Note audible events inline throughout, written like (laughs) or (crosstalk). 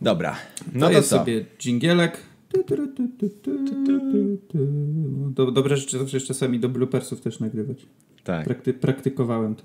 Dobra. No to, to sobie to. dżingielek. Dobre rzeczy zawsze czasami do bloopersów też nagrywać. Tak. Prakty- praktykowałem to.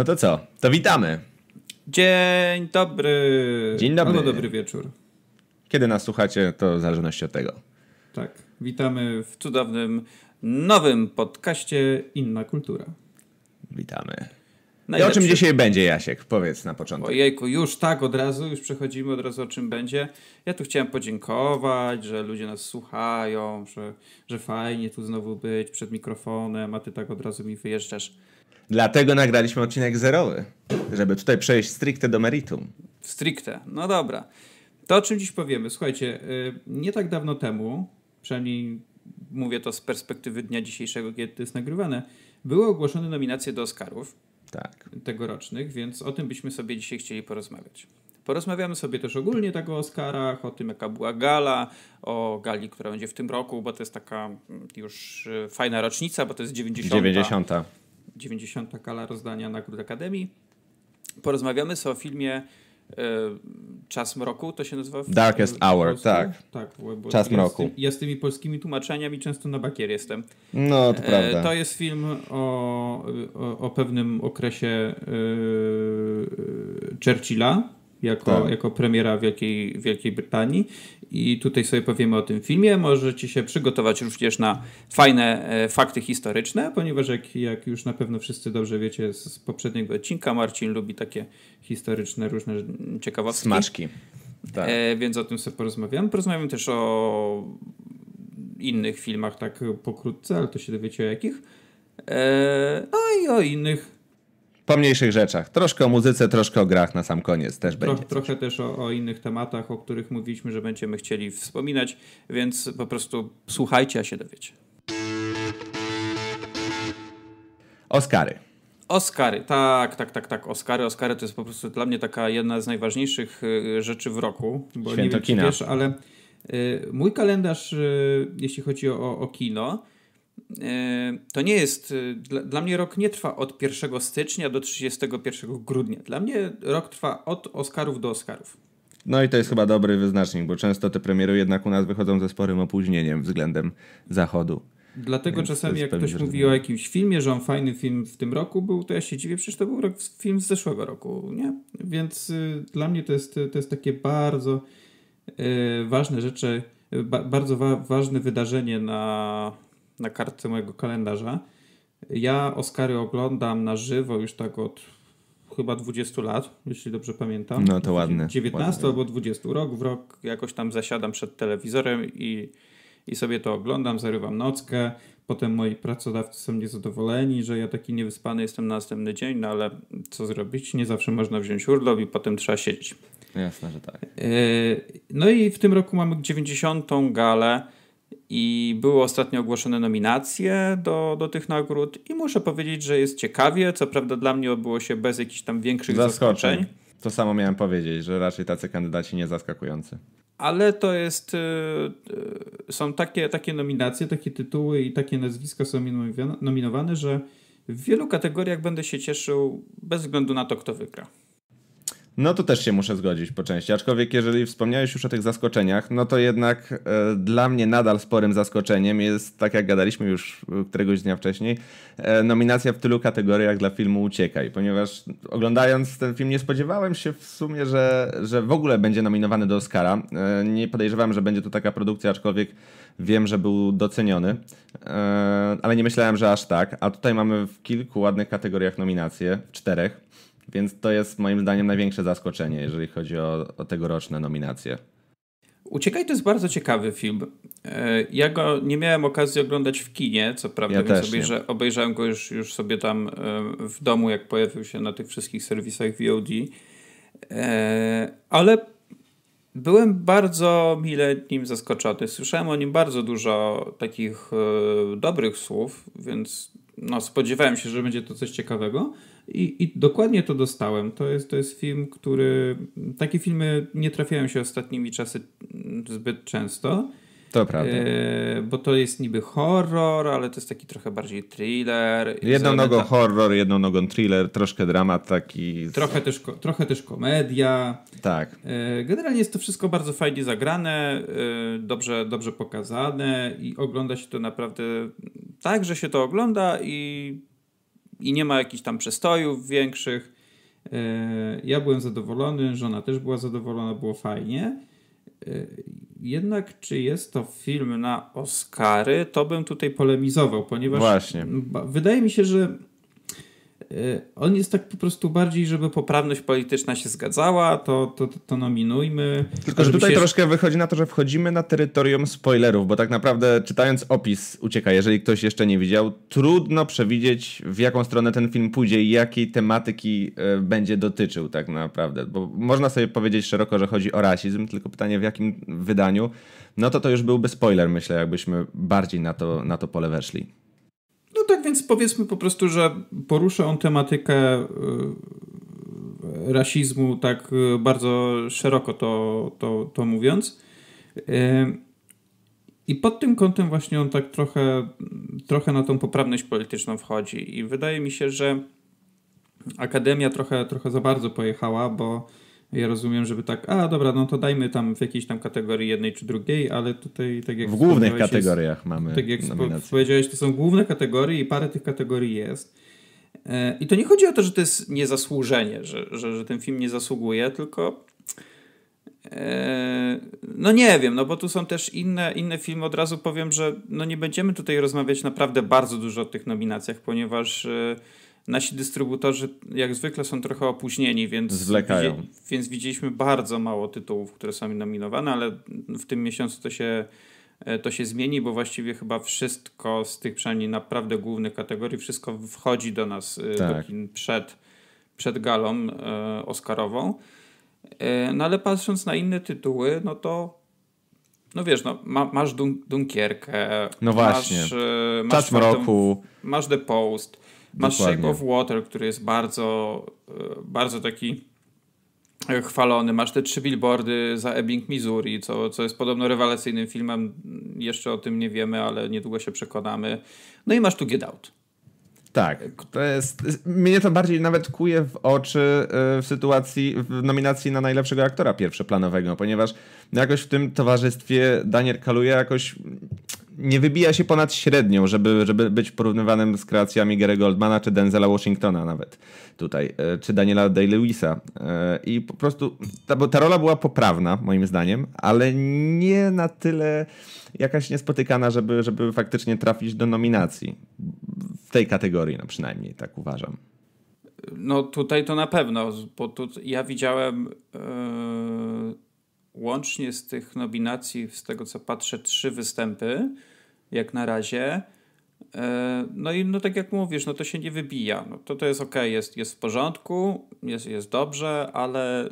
No to co? To witamy. Dzień dobry. Dzień dobry. Albo dobry wieczór. Kiedy nas słuchacie, to w zależności od tego. Tak. Witamy w cudownym nowym podcaście Inna Kultura. Witamy. Najlepszy. I o czym dzisiaj będzie, Jasiek? Powiedz na początku. Ojejku, już tak, od razu, już przechodzimy od razu o czym będzie. Ja tu chciałem podziękować, że ludzie nas słuchają, że, że fajnie tu znowu być przed mikrofonem, a ty tak od razu mi wyjeżdżasz. Dlatego nagraliśmy odcinek zerowy, żeby tutaj przejść stricte do meritum. Stricte, no dobra. To o czym dziś powiemy? Słuchajcie, y, nie tak dawno temu, przynajmniej mówię to z perspektywy dnia dzisiejszego, kiedy to jest nagrywane, były ogłoszone nominacje do Oscarów tak. tegorocznych, więc o tym byśmy sobie dzisiaj chcieli porozmawiać. Porozmawiamy sobie też ogólnie tak o Oscarach, o tym jaka była gala, o gali, która będzie w tym roku, bo to jest taka już y, fajna rocznica, bo to jest 90. 90. 90. kala rozdania nagród Akademii. Porozmawiamy sobie o filmie e, Czas Mroku, to się nazywa? Darkest w, Hour, polsku? tak. tak Czas ja Mroku. Z, ja z tymi polskimi tłumaczeniami często na bakier jestem. No, to e, prawda. To jest film o, o, o pewnym okresie e, Churchilla, jako, tak. jako premiera Wielkiej, Wielkiej Brytanii. I tutaj sobie powiemy o tym filmie. Możecie się przygotować również na fajne e, fakty historyczne, ponieważ jak, jak już na pewno wszyscy dobrze wiecie z, z poprzedniego odcinka, Marcin lubi takie historyczne różne ciekawostki. Smaczki. Tak. E, więc o tym sobie porozmawiam porozmawiam też o innych filmach tak pokrótce, ale to się dowiecie o jakich. E, no i o innych po mniejszych rzeczach. Troszkę o muzyce, troszkę o grach na sam koniec też Tro, będzie. Trochę też o, o, innych tematach, o których mówiliśmy, że będziemy chcieli wspominać, więc po prostu słuchajcie, a się dowiecie. Oscary. Oscary, tak, tak, tak, tak. Oscary, Oscary to jest po prostu dla mnie taka jedna z najważniejszych y, rzeczy w roku. Bo Święto nie wiem, kina. Wiesz, ale y, mój kalendarz, y, jeśli chodzi o, o kino, E, to nie jest, e, dla, dla, mnie rok nie trwa od 1 stycznia do 31 grudnia. Dla mnie rok trwa od Oscarów do Oscarów. No i to jest chyba dobry wyznacznik, bo często te premiery jednak u nas wychodzą ze sporym opóźnieniem względem zachodu. Dlatego Więc czasami jak ktoś mówi o jakimś filmie, że on fajny film w tym roku był, to ja się dziwię, przecież to był rok, film z zeszłego roku, nie? Więc y, dla mnie to jest, to jest takie bardzo y, ważne rzeczy, ba, bardzo wa ważne wydarzenie na, na kartce mojego kalendarza. Ja Oscary oglądam na żywo już tak od chyba 20 lat, jeśli dobrze pamiętam. No to ładne. 19 ładne. albo 20 rok w rok jakoś tam zasiadam przed telewizorem i, i sobie to oglądam, zarywam nockę. Potem moi pracodawcy są niezadowoleni, że ja taki niewyspany jestem na następny dzień, no ale co zrobić? Nie zawsze można wziąć urlop i potem trzeba siedzieć. Jasne, że tak. E, no i w tym roku mamy 90. galę i były ostatnio ogłoszone nominacje do, do tych nagród i muszę powiedzieć, że jest ciekawie. Co prawda dla mnie odbyło się bez jakichś tam większych zaskoczeń. zaskoczeń. To samo miałem powiedzieć, że raczej tacy kandydaci nie zaskakujący. Ale to jest. Y, y, są takie, takie nominacje, takie tytuły i takie nazwiska są nominowane, że w wielu kategoriach będę się cieszył bez względu na to, kto wygra. No to też się muszę zgodzić po części. Aczkolwiek, jeżeli wspomniałeś już o tych zaskoczeniach, no to jednak e, dla mnie nadal sporym zaskoczeniem jest, tak jak gadaliśmy już e, któregoś dnia wcześniej, e, nominacja w tylu kategoriach dla filmu Uciekaj, ponieważ oglądając ten film nie spodziewałem się w sumie, że, że w ogóle będzie nominowany do Oscara. E, nie podejrzewałem, że będzie to taka produkcja, aczkolwiek wiem, że był doceniony, e, ale nie myślałem, że aż tak. A tutaj mamy w kilku ładnych kategoriach nominacje, w czterech. Więc to jest moim zdaniem największe zaskoczenie, jeżeli chodzi o, o tegoroczne nominacje. Uciekaj to jest bardzo ciekawy film. E, ja go nie miałem okazji oglądać w kinie, co prawda, ja więc obejrzałem go już, już sobie tam e, w domu, jak pojawił się na tych wszystkich serwisach VOD. E, ale byłem bardzo mile nim zaskoczony. Słyszałem o nim bardzo dużo takich dobrych słów, więc no, spodziewałem się, że będzie to coś ciekawego. I, I, dokładnie to dostałem. To jest, to jest film, który. Takie filmy nie trafiają się ostatnimi czasy zbyt często. To prawda. E, bo to jest niby horror, ale to jest taki trochę bardziej thriller. Jedną nogą ta... horror, jedną nogą thriller, troszkę dramat taki. Z... Trochę też, trochę też komedia. Tak. E, generalnie jest to wszystko bardzo fajnie zagrane, e, dobrze, dobrze pokazane i ogląda się to naprawdę tak, że się to ogląda i i nie ma jakichś tam przestojów większych. E, ja byłem zadowolony, żona też była zadowolona, było fajnie. E, jednak czy jest to film na Oscary, to bym tutaj polemizował, ponieważ Właśnie. wydaje mi się, że Y, on jest tak po prostu bardziej, żeby poprawność polityczna się zgadzała, to, to, to nominujmy. Tylko, że tutaj się... troszkę wychodzi na to, że wchodzimy na terytorium spoilerów, bo tak naprawdę czytając opis ucieka, jeżeli ktoś jeszcze nie widział, trudno przewidzieć w jaką stronę ten film pójdzie i jakiej tematyki e, będzie dotyczył tak naprawdę, bo można sobie powiedzieć szeroko, że chodzi o rasizm, tylko pytanie w jakim wydaniu, no to to już byłby spoiler myślę, jakbyśmy bardziej na to, na to pole weszli. No tak więc powiedzmy po prostu, że porusza on tematykę e, rasizmu, tak e, bardzo szeroko to, to, to mówiąc. E, I pod tym kątem właśnie on tak trochę, trochę na tą poprawność polityczną wchodzi. I wydaje mi się, że Akademia trochę, trochę za bardzo pojechała, bo ja rozumiem, żeby tak, a dobra, no to dajmy tam w jakiejś tam kategorii jednej czy drugiej, ale tutaj tak jak... W głównych kategoriach jest, mamy Tak jak nominacje. powiedziałeś, to są główne kategorie i parę tych kategorii jest. E, I to nie chodzi o to, że to jest niezasłużenie, że, że, że ten film nie zasługuje, tylko e, no nie wiem, no bo tu są też inne, inne filmy. Od razu powiem, że no nie będziemy tutaj rozmawiać naprawdę bardzo dużo o tych nominacjach, ponieważ e, Nasi dystrybutorzy jak zwykle są trochę opóźnieni, więc, Zwlekają. Widzi, więc widzieliśmy bardzo mało tytułów, które są nominowane, ale w tym miesiącu to się, e, to się zmieni, bo właściwie chyba wszystko z tych przynajmniej naprawdę głównych kategorii, wszystko wchodzi do nas e, tak. do kin przed, przed galą e, oscarową. E, no ale patrząc na inne tytuły, no to no wiesz, no, ma, masz Dun Dunkierkę. No właśnie. Masz, e, czas masz roku. Masz The Post. Masz Dokładnie. Shape of Water, który jest bardzo, e, bardzo taki e, chwalony. Masz te trzy billboardy za Ebbing, Missouri, co, co jest podobno rewelacyjnym filmem. Jeszcze o tym nie wiemy, ale niedługo się przekonamy. No i masz tu Get Out. Tak, to jest, mnie to bardziej nawet kuje w oczy e, w sytuacji, w nominacji na najlepszego aktora pierwszoplanowego, ponieważ jakoś w tym towarzystwie Daniel Kaluje jakoś nie wybija się ponad średnią, żeby, żeby być porównywanym z kreacjami Gary Goldmana czy Denzela Washingtona nawet tutaj, e, czy Daniela Day-Lewisa. E, I po prostu ta, bo ta rola była poprawna, moim zdaniem, ale nie na tyle jakaś niespotykana, żeby, żeby faktycznie trafić do nominacji. W tej kategorii, no przynajmniej tak uważam. No tutaj to na pewno, bo tu ja widziałem yy, łącznie z tych nominacji, z tego co patrzę, trzy występy jak na razie. E, no i no tak jak mówisz, no to się nie wybija. No to, to jest ok, jest, jest w porządku, jest, jest dobrze, ale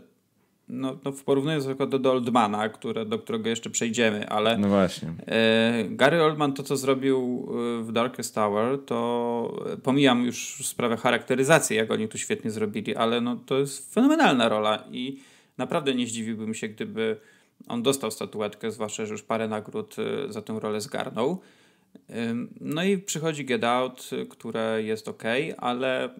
no, no w porównaniu do, do Oldmana, które, do którego jeszcze przejdziemy, ale no właśnie. E, Gary Oldman to, co zrobił e, w Darkest Tower, to pomijam już sprawę charakteryzacji, jak oni tu świetnie zrobili, ale no to jest fenomenalna rola i naprawdę nie zdziwiłbym się, gdyby on dostał statuetkę, zwłaszcza, że już parę nagród y, za tę rolę zgarnął. No i przychodzi Get Out, które jest ok, ale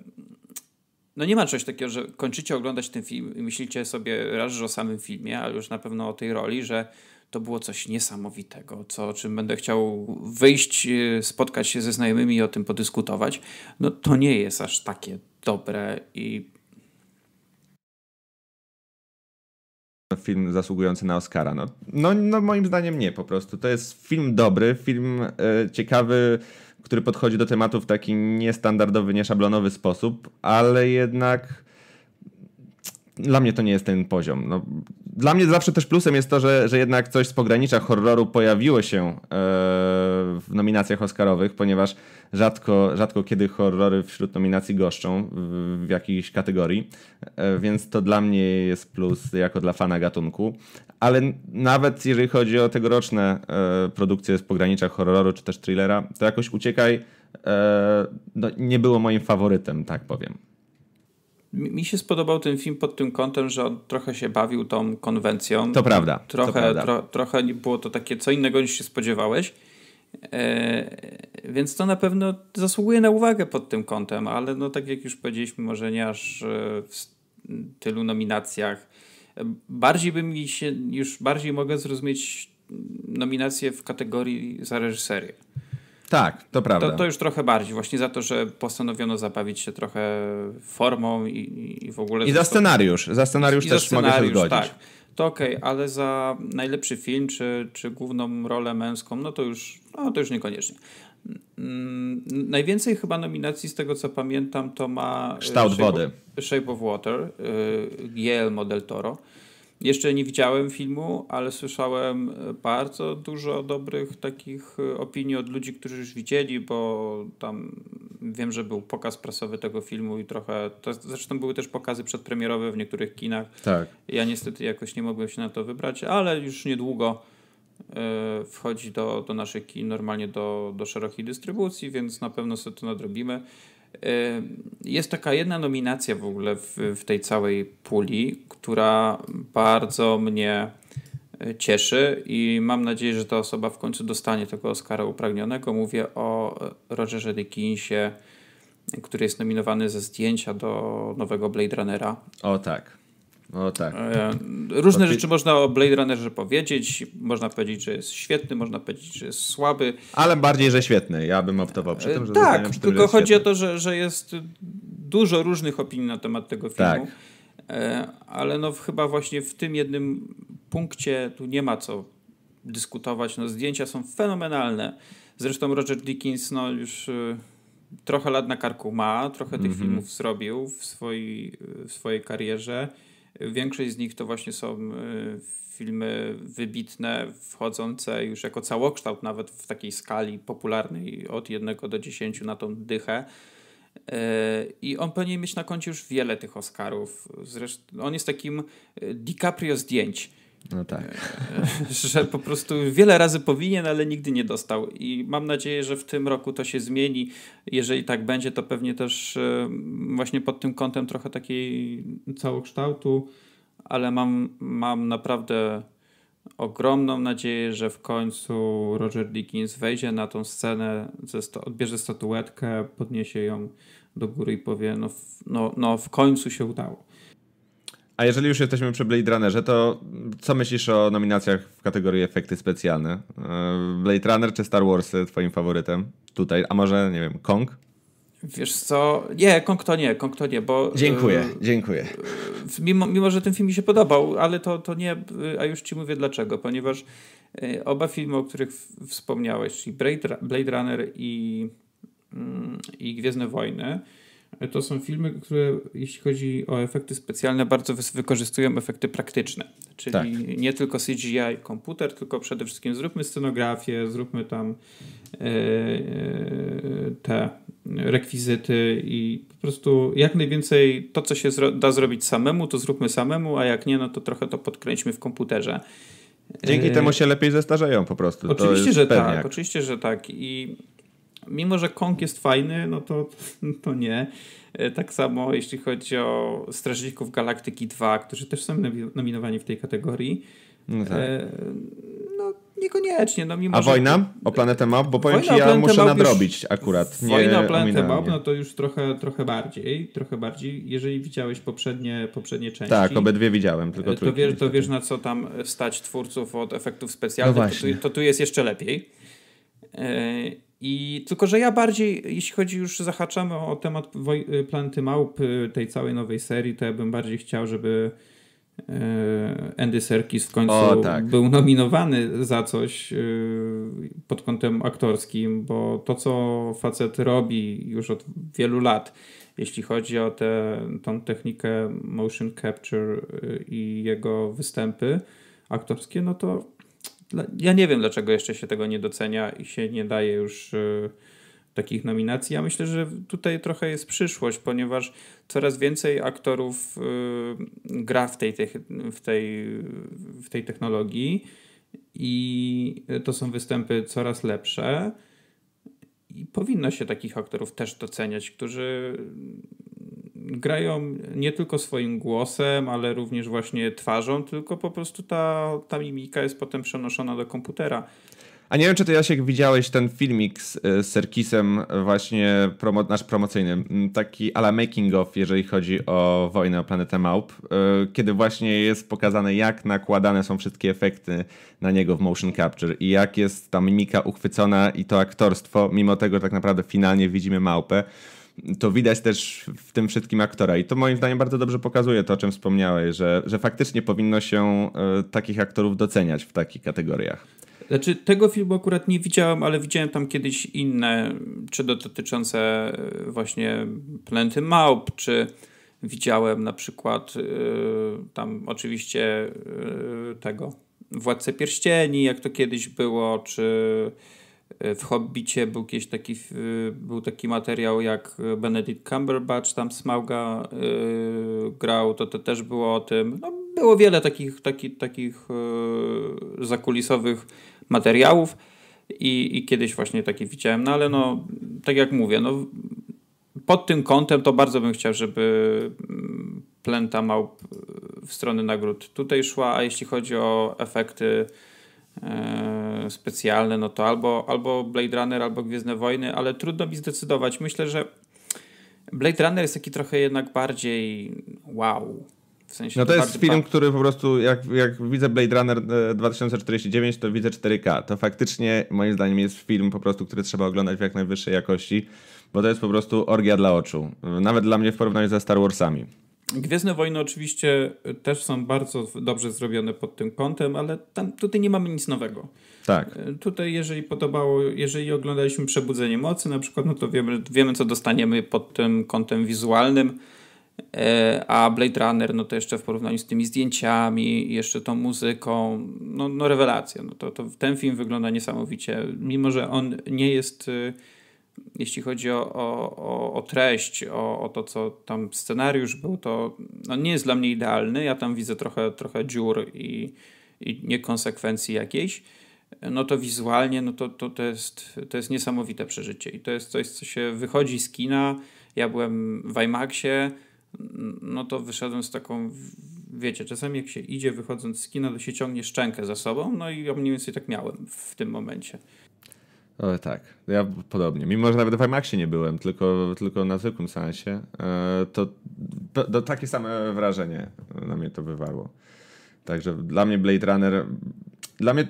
no nie ma czegoś takiego, że kończycie oglądać ten film i myślicie sobie raz, że o samym filmie, ale już na pewno o tej roli, że to było coś niesamowitego, co, o czym będę chciał wyjść, y, spotkać się ze znajomymi i o tym podyskutować. No to nie jest aż takie dobre i film zasługujący na Oscara. No, no, no, moim zdaniem nie po prostu. To jest film dobry, film e, ciekawy, który podchodzi do tematu w taki niestandardowy, nieszablonowy sposób, ale jednak dla mnie to nie jest ten poziom. No, dla mnie zawsze też plusem jest to, że, że jednak coś z pogranicza horroru pojawiło się e, w nominacjach Oscarowych, ponieważ rzadko, rzadko kiedy horrory wśród nominacji goszczą w, jakiejś kategorii, e, więc to dla mnie jest plus jako dla fana gatunku. Ale nawet jeżeli chodzi o tegoroczne e, produkcje z pogranicza horroru czy też thrillera, to jakoś uciekaj. No, nie było moim faworytem, tak powiem. Mi się spodobał ten film pod tym kątem, że on trochę się bawił tą konwencją. To prawda. Trochę, to prawda. Tro, trochę było to takie co innego niż się spodziewałeś. E, więc to na pewno zasługuje na uwagę pod tym kątem, ale no tak jak już powiedzieliśmy, może nie aż e, w tylu nominacjach. Bardziej by mi się, już bardziej mogę zrozumieć mm, nominację w kategorii za reżyserię. Tak, to prawda. To, to, już trochę bardziej, właśnie za to, że postanowiono zabawić się trochę formą i, i w ogóle... I za scenariusz, za scenariusz też za scenariusz, mogę się zgodzić. Tak. To okej, okay, ale za najlepszy film czy, czy główną rolę męską, no to już, no to już niekoniecznie. Mm, najwięcej chyba nominacji z tego co pamiętam to ma... E, Kształt Shape wody. Of, Shape of Water, y, e, Giel Model Toro. Jeszcze nie widziałem filmu, ale słyszałem e, bardzo dużo dobrych takich e, opinii od ludzi, którzy już widzieli, bo tam wiem, że był pokaz prasowy tego filmu i trochę. To, zresztą były też pokazy przedpremierowe w niektórych kinach. Tak. Ja niestety jakoś nie mogłem się na to wybrać, ale już niedługo e, wchodzi do, do naszych kin, normalnie do, do szerokiej dystrybucji, więc na pewno sobie to nadrobimy. Yy, jest taka jedna nominacja w ogóle w, w tej całej puli, która bardzo mnie e, cieszy i mam nadzieję, że ta osoba w końcu dostanie tego Oscara upragnionego. Mówię o e, Rogerze Dickinsie, który jest nominowany ze zdjęcia do nowego Blade Runnera. O tak. O no tak. Różne Bo... rzeczy można o Blade Runnerze powiedzieć. Można powiedzieć, że jest świetny, można powiedzieć, że jest słaby. Ale bardziej, że świetny. Ja bym optował przy e, tym, że Tak, tym, tylko że chodzi świetny. o to, że, że jest dużo różnych opinii na temat tego filmu. Tak. E, ale no chyba właśnie w tym jednym punkcie tu nie ma co dyskutować. No, zdjęcia są fenomenalne. Zresztą Roger Dickens no, już e, trochę lat na karku ma, trochę tych mm -hmm. filmów zrobił w swojej, w swojej karierze. Większość z nich to właśnie są y, filmy wybitne, wchodzące już jako całokształt, nawet w takiej skali popularnej od 1 do 10 na tą dychę. Y, I on powinien mieć na koncie już wiele tych Oscarów. Zresztą on jest takim y, DiCaprio zdjęć no tak. (laughs) Że po prostu wiele razy powinien, ale nigdy nie dostał. I mam nadzieję, że w tym roku to się zmieni. Jeżeli tak będzie, to pewnie też e, właśnie pod tym kątem trochę takiej całokształtu, ale mam, mam naprawdę ogromną nadzieję, że w końcu Roger Dickens wejdzie na tą scenę, sto, odbierze statuetkę, podniesie ją do góry i powie: No, no, no w końcu się udało. A jeżeli już jesteśmy przy Blade Runnerze, to co myślisz o nominacjach w kategorii efekty specjalne? E, Blade Runner czy Star Warsy twoim faworytem tutaj? A może, nie wiem, Kong? Wiesz co, nie, Kong to nie, Kong to nie, bo... Dziękuję, yy, dziękuję. Yy, mimo, mimo, że ten film mi się podobał, ale to, to nie, a już ci mówię dlaczego, ponieważ yy, oba filmy, o których wspomniałeś, czyli Blade, Blade Runner i, mm, i Gwiezdne Wojny, to są filmy, które jeśli chodzi o efekty specjalne, bardzo wykorzystują efekty praktyczne. Czyli tak. nie tylko CGI i komputer, tylko przede wszystkim zróbmy scenografię, zróbmy tam e, e, te rekwizyty i po prostu jak najwięcej to, co się zro da zrobić samemu, to zróbmy samemu, a jak nie, no to trochę to podkręćmy w komputerze. Dzięki e, temu się lepiej zestarzają po prostu. Oczywiście, że tak, pewniak. tak. Oczywiście, że tak. I mimo że Kong jest fajny, no to, (laughs) to nie. E, tak samo jeśli chodzi o Strażników Galaktyki 2, którzy też są nominowani w tej kategorii. No, tak. e, no niekoniecznie. No, mimo, A że... wojna o planetę Mob? Bo powiem wojna ci, ja muszę nadrobić już... akurat. Nie wojna o planetę Mob, no to już trochę, trochę bardziej. Trochę bardziej. Jeżeli widziałeś poprzednie, poprzednie części. Tak, obydwie widziałem, tylko e, to wiesz, to wiesz na co tam stać twórców od efektów no specjalnych. No to, tu, to tu jest jeszcze lepiej. E, i tylko, że ja bardziej, jeśli chodzi już, zahaczamy o temat woj- y, Planety Małp, y, tej całej nowej serii, to ja bym bardziej chciał, żeby y, Andy Serkis w końcu o, tak. był nominowany za coś pod kątem aktorskim, bo to, co facet robi już od wielu lat, jeśli chodzi o tę tą technikę motion capture i jego występy aktorskie, no to ja nie wiem, dlaczego jeszcze się tego nie docenia i się nie daje już y, takich nominacji. Ja myślę, że tutaj trochę jest przyszłość, ponieważ coraz więcej aktorów y, gra w tej, w tej, w tej technologii i to są występy coraz lepsze. I powinno się takich aktorów też doceniać, którzy grają nie tylko swoim głosem, ale również właśnie twarzą, tylko po prostu ta, ta mimika jest potem przenoszona do komputera. A nie wiem, czy ty Jasiek widziałeś ten filmik z, e, z Serkisem, właśnie promo, nasz promocyjny, taki ala making of, jeżeli chodzi o wojnę o planetę Maup, e, kiedy właśnie jest pokazane, jak nakładane są wszystkie efekty na niego w motion capture i jak jest ta mimika uchwycona i to aktorstwo, mimo tego że tak naprawdę finalnie widzimy małpę to widać też w tym wszystkim aktora. I to moim zdaniem bardzo dobrze pokazuje to, o czym wspomniałeś, że, że faktycznie powinno się e, takich aktorów doceniać w takich kategoriach. Znaczy, tego filmu akurat nie widziałem, ale widziałem tam kiedyś inne, czy dotyczące e, właśnie plenty Małp, czy widziałem na przykład e, tam oczywiście tego Władcę Pierścieni, jak to kiedyś było, czy Y, w Hobbicie był jakiś taki, y, był taki materiał jak y, Benedict Cumberbatch tam Smauga yy, grał, to, to też było o tym. No, było wiele takich, taki, takich yy, zakulisowych materiałów i, i kiedyś właśnie takie widziałem, no ale no, tak jak mówię, no, pod tym kątem to bardzo bym chciał, żeby mm, plenta małp w stronę nagród tutaj szła, a jeśli chodzi o efekty E, specjalne, no to albo, albo Blade Runner, albo Gwiezdne Wojny, ale trudno mi zdecydować. Myślę, że Blade Runner jest taki trochę jednak bardziej wow. W sensie no to, to jest film, który po prostu, jak, jak widzę Blade Runner 2049, e, to widzę 4K. To faktycznie, moim zdaniem, jest film po prostu, który trzeba oglądać w jak najwyższej jakości, bo to jest po prostu orgia dla oczu. Nawet dla mnie w porównaniu ze Star Warsami. Gwiezdne Wojny oczywiście e, też są bardzo dobrze zrobione pod tym kątem, ale tam, tutaj nie mamy nic nowego. Tak. E, tutaj jeżeli podobało, jeżeli oglądaliśmy Przebudzenie Mocy na przykład, no to wiemy, wiemy co dostaniemy pod tym kątem wizualnym, e, a Blade Runner, no to jeszcze w porównaniu z tymi zdjęciami, jeszcze tą muzyką, no, no rewelacja. No to, to ten film wygląda niesamowicie, mimo że on nie jest jeśli chodzi o, o, o treść, o, o, to, co tam scenariusz był, to no, nie jest dla mnie idealny. Ja tam widzę trochę, trochę dziur i, i niekonsekwencji jakiejś. No to wizualnie, no to, to, to, jest, to jest niesamowite przeżycie. I to jest coś, co się wychodzi z kina. Ja byłem w IMAXie, no to wyszedłem z taką, wiecie, czasami jak się idzie wychodząc z kina, to się ciągnie szczękę za sobą, no i ja mniej więcej tak miałem w tym momencie. O, tak, ja podobnie. Mimo, że nawet w IMAXie nie byłem, tylko, tylko na zwykłym sensie, e, to, to, to takie same wrażenie na mnie to wywarło. Także dla mnie Blade Runner dla mnie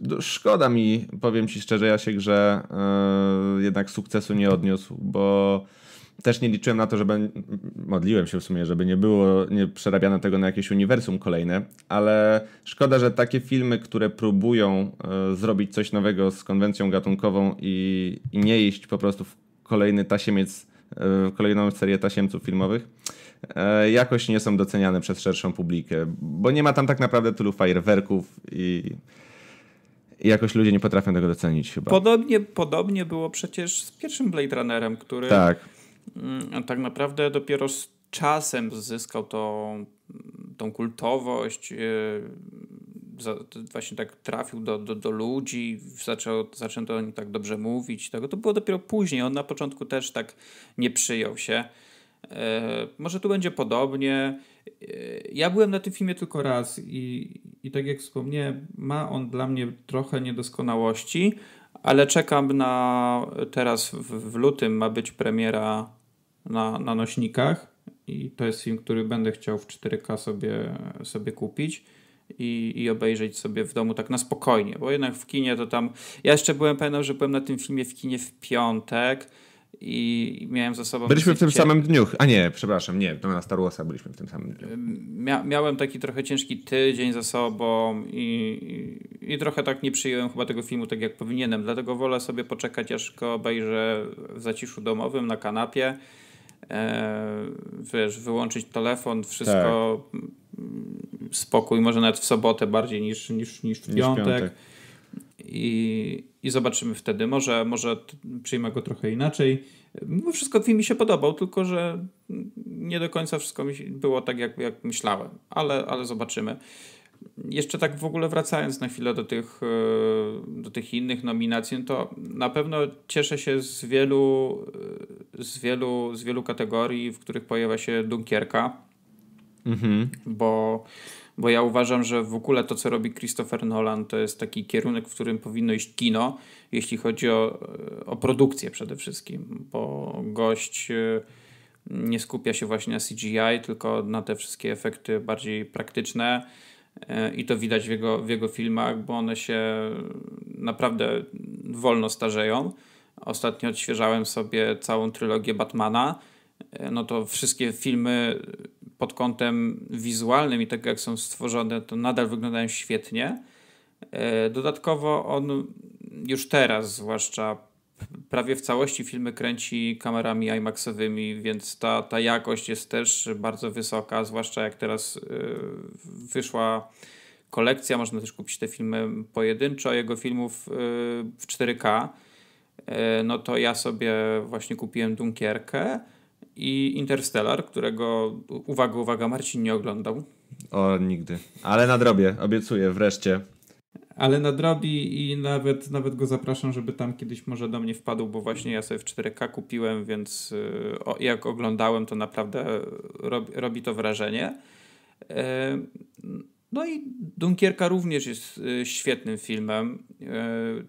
no, szkoda mi, powiem ci szczerze, Jasiek, że yy, jednak sukcesu nie odniósł, bo też nie liczyłem na to, żeby. Modliłem się w sumie, żeby nie było nie przerabiane tego na jakieś uniwersum kolejne, ale szkoda, że takie filmy, które próbują e, zrobić coś nowego z konwencją gatunkową i, i nie iść po prostu w kolejny tasiemiec, y, kolejną serię tasiemców filmowych, e, jakoś nie są doceniane przez szerszą publikę, bo nie ma tam tak naprawdę tylu fajerwerków i. I jakoś ludzie nie potrafią tego docenić chyba. Podobnie, podobnie było przecież z pierwszym Blade Runnerem, który tak. Mm, tak naprawdę dopiero z czasem zyskał tą, tą kultowość, yy, właśnie tak trafił do, do, do ludzi, zaczął, zaczęto o nim tak dobrze mówić. Tego. To było dopiero później. On na początku też tak nie przyjął się. Yy, może tu będzie podobnie. Yy, ja byłem na tym filmie tylko raz i, i tak jak wspomniałem, ma on dla mnie trochę niedoskonałości, ale czekam na teraz w, w, lutym ma być premiera na, na nośnikach i to jest film, który będę chciał w 4K sobie, sobie kupić. I, i, obejrzeć sobie w domu tak na spokojnie, bo jednak w kinie to tam. Ja jeszcze byłem pewien, że byłem na tym filmie w kinie w piątek i miałem ze sobą... Byliśmy w tym samym dniu. A nie, przepraszam, nie, to na Star Warsa byliśmy w tym samym dniu. Mia miałem taki trochę ciężki tydzień ze sobą i, i, i, trochę tak nie przyjąłem chyba tego filmu tak jak powinienem, dlatego wolę sobie poczekać aż go obejrzę w zaciszu domowym na kanapie, e, wiesz, wyłączyć telefon, wszystko... Tak. Spokój, może nawet w sobotę bardziej niż, niż, niż w piątek. Niż piątek i, i zobaczymy wtedy. Może, może przyjmę go trochę inaczej. Mimo wszystko film mi się podobał, tylko że nie do końca wszystko mi było tak, jak, jak myślałem, ale, ale zobaczymy. Jeszcze tak w ogóle wracając na chwilę do tych, e, do tych innych nominacji, no to na pewno cieszę się z wielu, e, z, wielu, z wielu kategorii, w których pojawia się Dunkierka, mhm. bo bo ja uważam, że w ogóle to, co robi Christopher Nolan, to jest taki kierunek, w którym powinno iść kino, jeśli chodzi o, o produkcję przede wszystkim, bo gość y, nie skupia się właśnie na CGI, tylko na te wszystkie efekty bardziej praktyczne. Y, I to widać w jego, w jego filmach, bo one się naprawdę wolno starzeją. Ostatnio odświeżałem sobie całą trylogię Batmana E, no to wszystkie filmy pod kątem wizualnym i tego, jak są stworzone, to nadal wyglądają świetnie. E, dodatkowo on już teraz, zwłaszcza prawie w całości filmy kręci kamerami IMAXowymi, więc ta, ta jakość jest też bardzo wysoka, zwłaszcza jak teraz e, wyszła kolekcja, można też kupić te filmy pojedynczo, jego filmów w 4K. No to ja sobie właśnie kupiłem Dunkierkę i Interstellar, którego, uwaga, uwaga, Marcin nie oglądał. O, nigdy. Ale nadrobię, obiecuję, wreszcie. Ale nadrobi i nawet, nawet go zapraszam, żeby tam kiedyś może do mnie wpadł, bo właśnie ja sobie w 4K kupiłem, więc e, jak oglądałem, to naprawdę robi, robi to wrażenie. E, no i Dunkierka również jest e, świetnym filmem.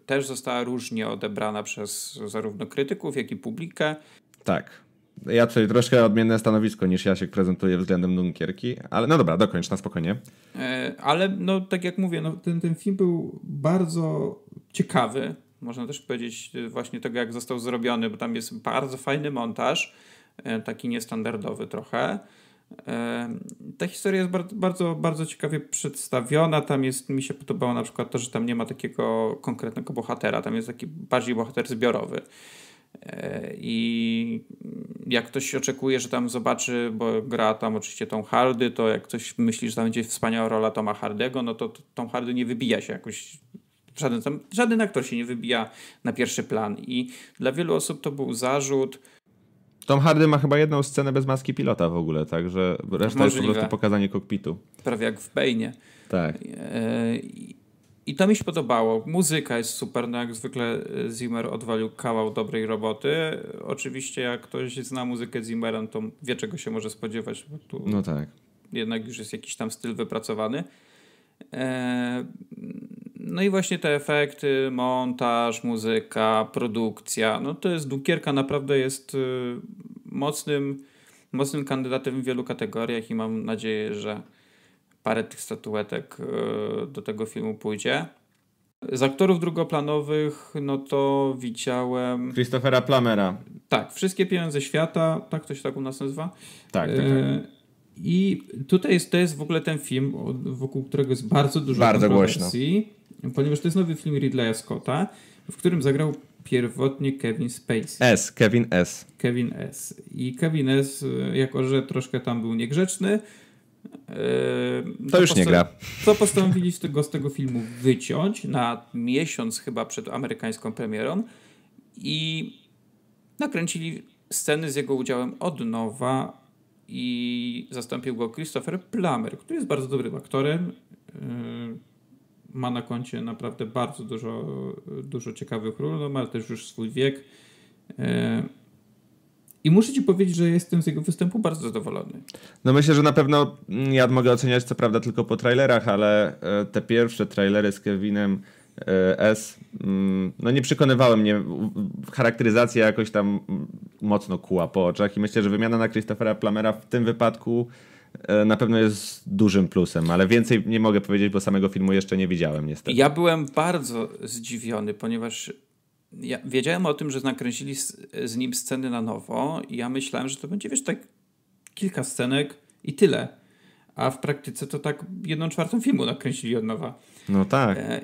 Też została różnie odebrana przez zarówno krytyków, jak i publikę. Tak ja tutaj troszkę odmienne stanowisko niż Jasiek prezentuje względem Dunkierki, ale no dobra, dokończ na spokojnie. E, ale no tak jak mówię, no, ten, ten film był bardzo ciekawy, można też powiedzieć e, właśnie tego jak został zrobiony, bo tam jest bardzo fajny montaż, e, taki niestandardowy trochę. Ta historia jest bardzo, bardzo, bardzo ciekawie przedstawiona. Tam jest, mi się podobało na przykład to, że tam nie ma takiego konkretnego bohatera, tam jest taki bardziej bohater zbiorowy. E, I jak ktoś oczekuje, że tam zobaczy, bo gra tam oczywiście tą Hardy, to jak ktoś myśli, że tam będzie wspaniała rola Toma Hardego, no to Tom Hardy nie wybija się jakoś. Żaden, tam, żaden aktor się nie wybija na pierwszy plan. I dla wielu osób to był zarzut. Tom Hardy ma chyba jedną scenę bez maski pilota w ogóle, także reszta Możliwe. jest po prostu pokazanie kokpitu. Prawie jak w Bejnie. Tak. E, i to mi się podobało. Muzyka jest super, no jak zwykle y, Zimmer odwalił kawał dobrej roboty. Oczywiście jak ktoś zna muzykę Zimmera, no to wie czego się może spodziewać. Bo tu no tak. Jednak już jest jakiś tam styl wypracowany. E, no i właśnie te efekty, montaż, muzyka, produkcja. No to jest, Dunkierka naprawdę jest y, mocnym, mocnym kandydatem w wielu kategoriach i mam nadzieję, że parę tych statuetek e, do tego filmu pójdzie. Z aktorów drugoplanowych, no to widziałem. Christophera Plamera. Tak, wszystkie pieniądze świata, tak to się tak u nas nazywa. Tak, e, tak. tak. I tutaj jest, to jest w ogóle ten film, wokół którego jest bardzo dużo bardzo kontrowersji, głośno. ponieważ to jest nowy film Ridleya Scotta, w którym zagrał pierwotnie Kevin Spacey. S, Kevin S. Kevin S. I Kevin S, jako że troszkę tam był niegrzeczny, Yy, to, już nie gra. Co postanowili z tego, z tego filmu wyciąć na miesiąc chyba przed amerykańską premierą i nakręcili sceny z jego udziałem od nowa i zastąpił go Christopher Plummer, który jest bardzo dobrym aktorem. Yy, ma na koncie naprawdę bardzo dużo, dużo ciekawych ról, no, ma też już swój wiek. Yy, i muszę ci powiedzieć, że jestem z jego występu bardzo zadowolony. No myślę, że na pewno mm, ja mogę oceniać co prawda tylko po trailerach, ale e, te pierwsze trailery z Kevinem e, S mm, no nie przekonywały mnie. Charakteryzacja jakoś tam mm, mocno kuła po oczach i myślę, że wymiana na Christophera Plamera w tym wypadku e, na pewno jest dużym plusem, ale więcej nie mogę powiedzieć, bo samego filmu jeszcze nie widziałem niestety. Ja byłem bardzo zdziwiony, ponieważ ja wiedziałem o tym, że nakręcili z, z nim sceny na nowo i ja myślałem, że to będzie, wiesz, tak kilka scenek i tyle. A w praktyce to tak jedną czwartą filmu nakręcili od nowa. No tak. E,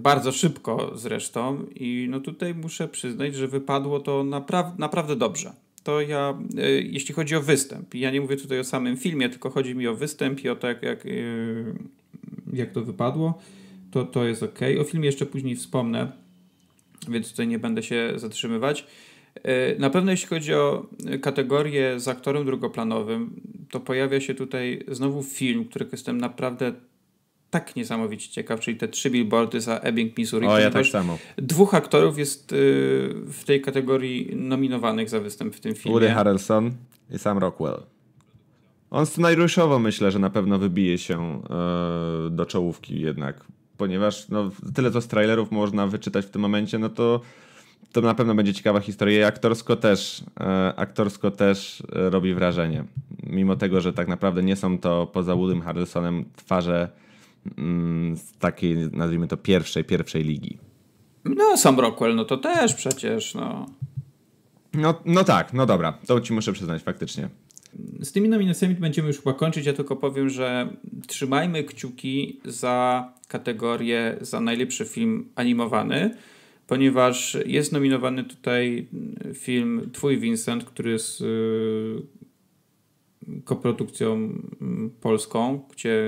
bardzo szybko zresztą i no tutaj muszę przyznać, że wypadło to napra- naprawdę dobrze. To ja, e, jeśli chodzi o występ, ja nie mówię tutaj o samym filmie, tylko chodzi mi o występ i o to, jak, jak, e, jak to wypadło, to, to jest ok. O filmie jeszcze później wspomnę więc tutaj nie będę się zatrzymywać. E, na pewno jeśli chodzi o kategorię z aktorem drugoplanowym, to pojawia się tutaj znowu film, którego jestem naprawdę tak niesamowicie ciekaw, czyli te trzy billboardy za Ebbing, Missouri. O, ja tak samo. Dwóch aktorów jest e, w tej kategorii nominowanych za występ w tym filmie. Woody Harrelson i Sam Rockwell. On scenariuszowo myślę, że na pewno wybije się e, do czołówki jednak ponieważ no, tyle co z trailerów można wyczytać w tym momencie, no to to na pewno będzie ciekawa historia i aktorsko też, e, aktorsko też e, robi wrażenie. Mimo tego, że tak naprawdę nie są to poza Woodym Harrelsonem twarze mm, z takiej, nazwijmy to, pierwszej, pierwszej ligi. No, sam Rockwell, no to też przecież, no. No, no tak, no dobra, to ci muszę przyznać faktycznie. Z tymi nominacjami będziemy już chyba kończyć. Ja tylko powiem, że trzymajmy kciuki za kategorię za najlepszy film animowany, ponieważ jest nominowany tutaj film Twój Vincent, który jest y, koprodukcją mm, polską, gdzie,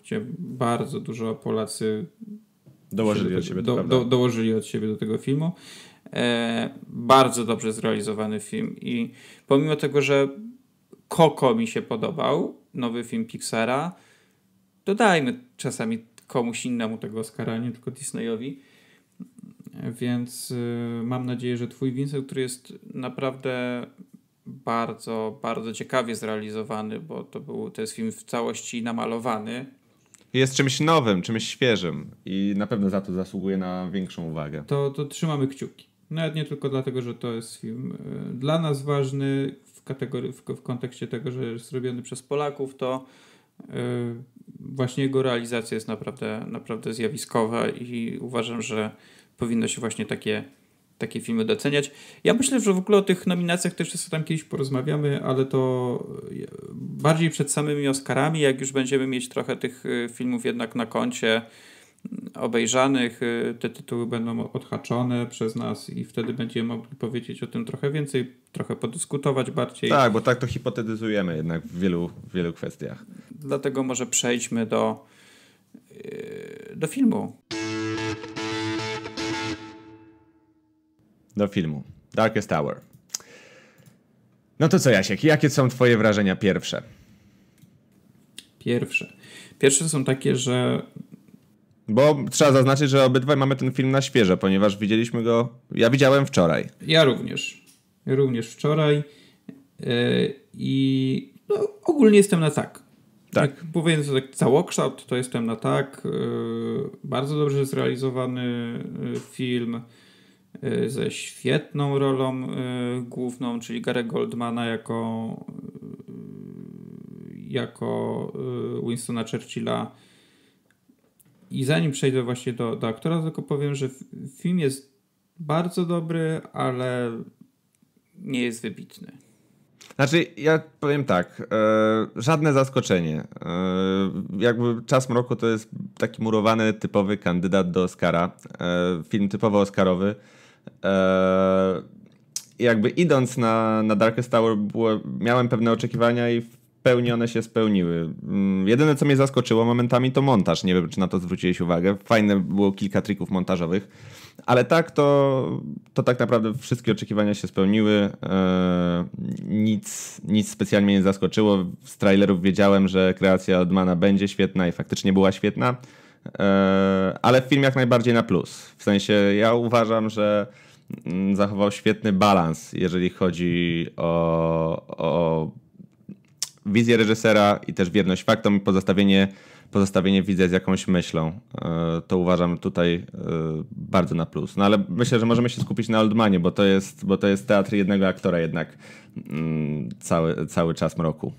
gdzie bardzo dużo Polacy dołożyli od siebie, do, do, do, dołożyli od siebie do tego filmu. E, bardzo dobrze zrealizowany film i pomimo tego, że Koko mi się podobał, nowy film Pixara. Dodajmy czasami komuś innemu tego Oscara, nie tylko Disneyowi. Więc y, mam nadzieję, że Twój Vincent, który jest naprawdę bardzo, bardzo ciekawie zrealizowany, bo to, był, to jest film w całości namalowany. Jest czymś nowym, czymś świeżym i na pewno za to zasługuje na większą uwagę. To, to trzymamy kciuki. Nawet nie tylko dlatego, że to jest film y, dla nas ważny, w, kategorii, w, w kontekście tego, że jest zrobiony przez Polaków, to yy, właśnie jego realizacja jest naprawdę, naprawdę zjawiskowa i uważam, że powinno się właśnie takie, takie filmy doceniać. Ja myślę, że w ogóle o tych nominacjach też jeszcze tam kiedyś porozmawiamy, ale to y, bardziej przed samymi Oscarami, jak już będziemy mieć trochę tych y, filmów jednak na koncie, obejrzanych. Y, te tytuły będą odhaczone przez nas i wtedy będziemy mogli powiedzieć o tym trochę więcej, trochę podyskutować bardziej. Tak, bo tak to hipotetyzujemy jednak w wielu, w wielu kwestiach. Dlatego może przejdźmy do, y, do filmu. Do filmu. Darkest Tower. No to co, Jasiek, jakie są Twoje wrażenia pierwsze? Pierwsze. Pierwsze są takie, że bo trzeba zaznaczyć, że obydwaj mamy ten film na świeże, ponieważ widzieliśmy go. Ja widziałem wczoraj. Ja również. również wczoraj. Yy, I no, ogólnie jestem na tak. Tak. Jak powiem że tak całokształt, to jestem na tak. Yy, bardzo dobrze zrealizowany e, film yy, ze świetną rolą główną, czyli Gary Goldmana jako, jako Winstona Churchilla i zanim przejdę właśnie do, do aktora, tylko powiem, że film jest bardzo dobry, ale nie jest wybitny. Znaczy, ja powiem tak, e, żadne zaskoczenie. E, jakby Czas Mroku to jest taki murowany, typowy kandydat do Oscara. E, film typowo Oscarowy. E, jakby idąc na, na Darkest Tower, było, miałem pewne oczekiwania i pełni one się spełniły. Mm, jedyne, co mnie zaskoczyło momentami, to montaż. Nie wiem, czy na to zwróciłeś uwagę. Fajne było kilka trików montażowych, ale tak, to, to tak naprawdę wszystkie oczekiwania się spełniły. E, nic, nic specjalnie mnie nie zaskoczyło. Z trailerów wiedziałem, że kreacja Odmana będzie świetna i faktycznie była świetna, e, ale filmie jak najbardziej na plus. W sensie ja uważam, że mm, zachował świetny balans, jeżeli chodzi o, o wizję reżysera i też wierność faktom i pozostawienie, pozostawienie widza z jakąś myślą. E, to uważam tutaj e, bardzo na plus. No ale myślę, że możemy się skupić na Oldmanie, bo to jest, bo to jest teatr jednego aktora jednak mm, cały, cały czas mroku.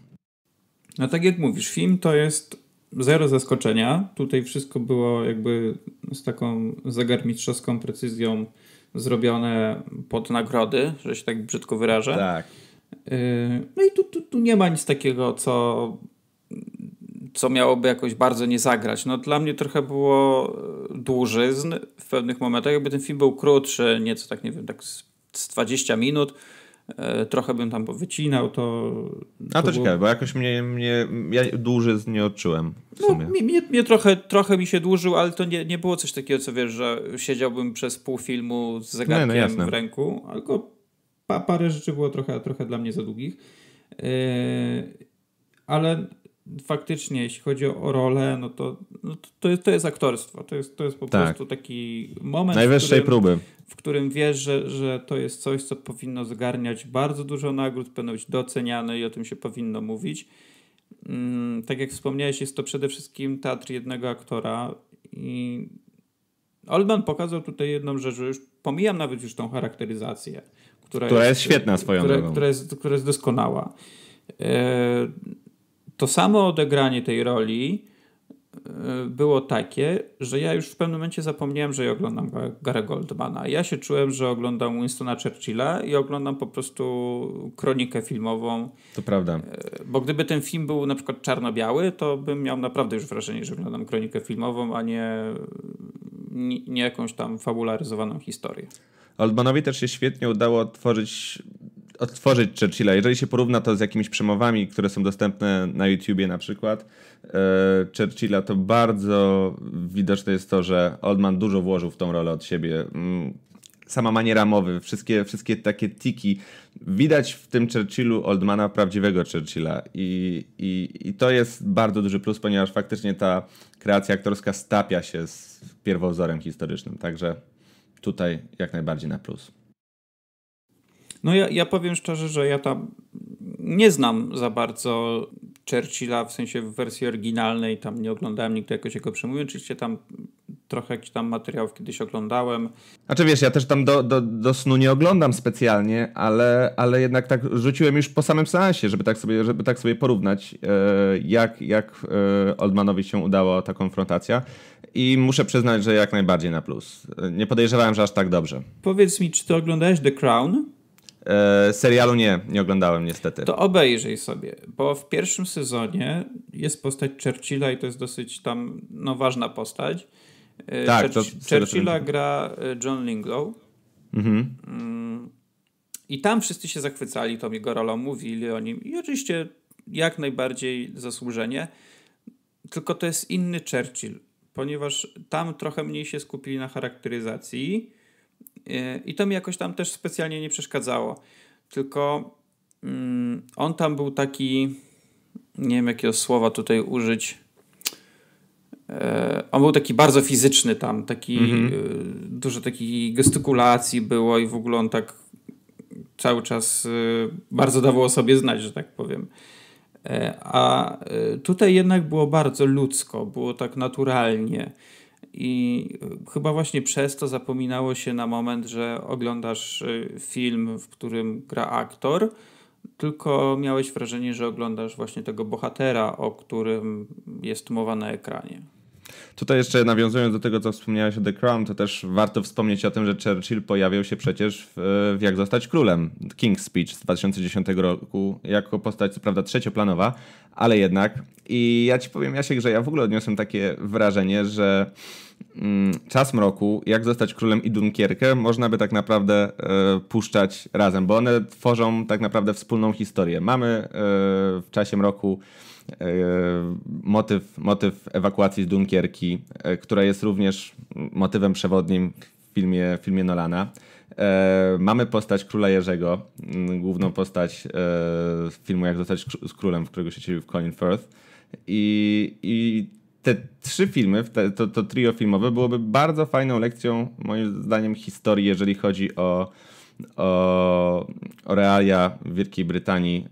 No tak jak mówisz, film to jest zero zaskoczenia. Tutaj wszystko było jakby z taką zegarmistrzowską precyzją zrobione pod nagrody, że się tak brzydko wyrażę. Tak. No i tu, tu, tu nie ma nic takiego, co, co miałoby jakoś bardzo nie zagrać. No dla mnie trochę było dłużyzn w pewnych momentach. Jakby ten film był krótszy, nieco tak, nie wiem, tak z 20 minut, e, trochę bym tam wycinał, to... A to, ciekawe, było... bo jakoś mnie, mnie ja dłuży nie odczułem w no, sumie. No, mnie, mnie, trochę, trochę mi się dłużył, ale to nie, nie było coś takiego, co wiesz, że siedziałbym przez pół filmu z zegarkiem nie, no, w ręku, tylko pa, parę rzeczy było trochę, trochę dla mnie za długich. E, ale faktycznie, jeśli chodzi o rolę, no to, no to, to, jest, to jest aktorstwo. To jest, to jest po tak. prostu taki moment. Najwyższej którym, próby. W którym wiesz, że, że to jest coś, co powinno zgarniać bardzo dużo nagród, powinno być doceniane i o tym się powinno mówić. Mm, tak jak wspomniałeś, jest to przede wszystkim teatr jednego aktora i Oldman pokazał tutaj jedną rzecz, że już pomijam nawet już tą charakteryzację która, która jest, jest, świetna swoją która, drogą. Która jest, która jest doskonała. E, to samo odegranie tej roli e, było takie, że ja już w pewnym momencie zapomniałem, że ja oglądam Gary Goldmana. Ja się czułem, że oglądam Winstona Churchilla i oglądam po prostu kronikę filmową. To prawda. E, bo gdyby ten film był na przykład czarno-biały, to bym miał naprawdę już wrażenie, że oglądam kronikę filmową, a nie, nie jakąś tam fabularyzowaną historię. Oldmanowi też się świetnie udało otworzyć, otworzyć Churchilla. Jeżeli się porówna to z jakimiś przemowami, które są dostępne na YouTubie na przykład e, Churchilla, to bardzo widoczne jest to, że Oldman dużo włożył w tą rolę od siebie. Mm, sama maniera mowy, wszystkie, wszystkie takie tiki. Widać w tym Churchillu Oldmana prawdziwego Churchilla I, i, i to jest bardzo duży plus, ponieważ faktycznie ta kreacja aktorska stapia się z pierwowzorem historycznym. Także tutaj jak najbardziej na plus. No ja, ja powiem szczerze, że ja tam nie znam za bardzo Churchilla, w sensie w wersji oryginalnej, tam nie oglądałem nigdy jakoś jego przemówień, oczywiście tam trochę jakichś tam materiałów kiedyś oglądałem. Znaczy wiesz, ja też tam do, do, do snu nie oglądam specjalnie, ale, ale jednak tak rzuciłem już po samym seansie, żeby tak sobie, żeby tak sobie porównać, e, jak, jak e, Oldmanowi się udała ta konfrontacja. I muszę przyznać, że jak najbardziej na plus. Nie podejrzewałem, że aż tak dobrze. Powiedz mi, czy ty oglądasz The Crown? E, serialu nie, nie oglądałem niestety. To obejrzyj sobie, bo w pierwszym sezonie jest postać Churchilla i to jest dosyć tam no, ważna postać. E, tak, Church, Churchilla gra e, John Linglow. Mhm. Mm, I tam wszyscy się zachwycali tą jego rolą, mówili o nim. I oczywiście jak najbardziej zasłużenie. Tylko to jest inny Churchill, ponieważ tam trochę mniej się skupili na charakteryzacji. E, I to mi jakoś tam też specjalnie nie przeszkadzało. Tylko mm, on tam był taki, nie wiem jakiego słowa tutaj użyć, E, on był taki bardzo fizyczny tam, taki mhm. e, dużo takich gestykulacji było i w ogóle on tak cały czas e, bardzo dawał o sobie znać, że tak powiem. A tutaj jednak było bardzo ludzko, było tak naturalnie. I chyba właśnie przez to zapominało się na moment, że oglądasz film, w którym gra aktor, tylko miałeś wrażenie, że oglądasz właśnie tego bohatera, o którym jest mowa na ekranie. Tutaj jeszcze nawiązując do tego, co wspomniałeś o The Crown, to też warto wspomnieć o tym, że Churchill pojawiał się przecież w, w Jak zostać królem, King's Speech z 2010 roku, jako postać, co prawda, trzecioplanowa, ale jednak. I ja ci powiem, Jasiek, że ja w ogóle odniosłem takie wrażenie, że Mm, czas Mroku, Jak zostać królem i Dunkierkę można by tak naprawdę e, puszczać razem, bo one tworzą tak naprawdę wspólną historię. Mamy e, w Czasie Mroku e, motyw, motyw ewakuacji z Dunkierki, która jest również motywem przewodnim w filmie, w filmie Nolana. mamy postać króla Jerzego, mm, główną postać filmu Jak zostać królem, w którego się w Colin Firth. I, i te trzy filmy, to, to trio filmowe byłoby bardzo fajną lekcją, moim zdaniem, historii, jeżeli chodzi o, o, o realia Wielkiej Brytanii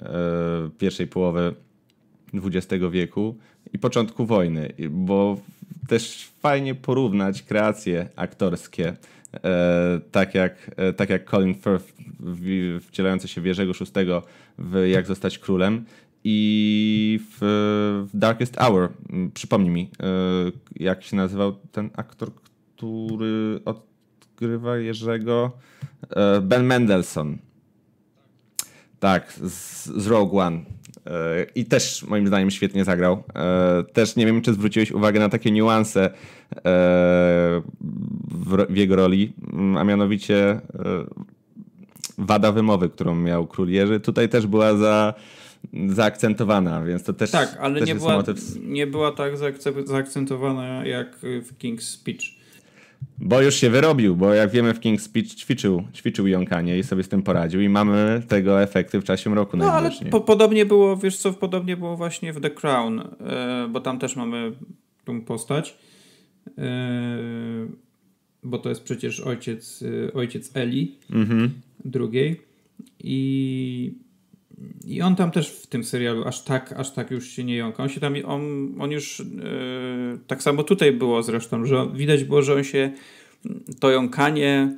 yy, pierwszej połowy XX wieku i początku wojny, bo też fajnie porównać kreacje aktorskie, e, tak, jak, e, tak jak Colin Firth wcielający się w Jerzego VI w Jak zostać królem i w, w, Darkest Hour, mm, przypomnij mi, e, jak się nazywał ten aktor, który odgrywa Jerzego? E, ben Mendelssohn. Tak, z, z Rogue One. E, I też moim zdaniem świetnie zagrał. Też nie wiem, czy zwróciłeś uwagę na takie niuanse w, w jego roli, mm, a mianowicie wada wymowy, którą miał król Jerzy. Tutaj też była za zaakcentowana, więc to też Tak, ale też nie, była, motyw... nie była tak zaakcentowana jak w King's Speech. Bo już się wyrobił, bo jak wiemy w King's Speech ćwiczył, ćwiczył jąkanie i sobie z tym poradził i mamy tego efekty w czasie roku. No ale po, podobnie było, wiesz co, podobnie było właśnie w The Crown, yy, bo tam też mamy tą postać. Yy, bo to jest przecież ojciec, e, ojciec Eli, mhm. drugiej. I i on tam też w tym serialu aż tak, aż tak już się nie jąka. On się tam, on, on już yy, tak samo tutaj było zresztą, że on, widać było, że on się to jąkanie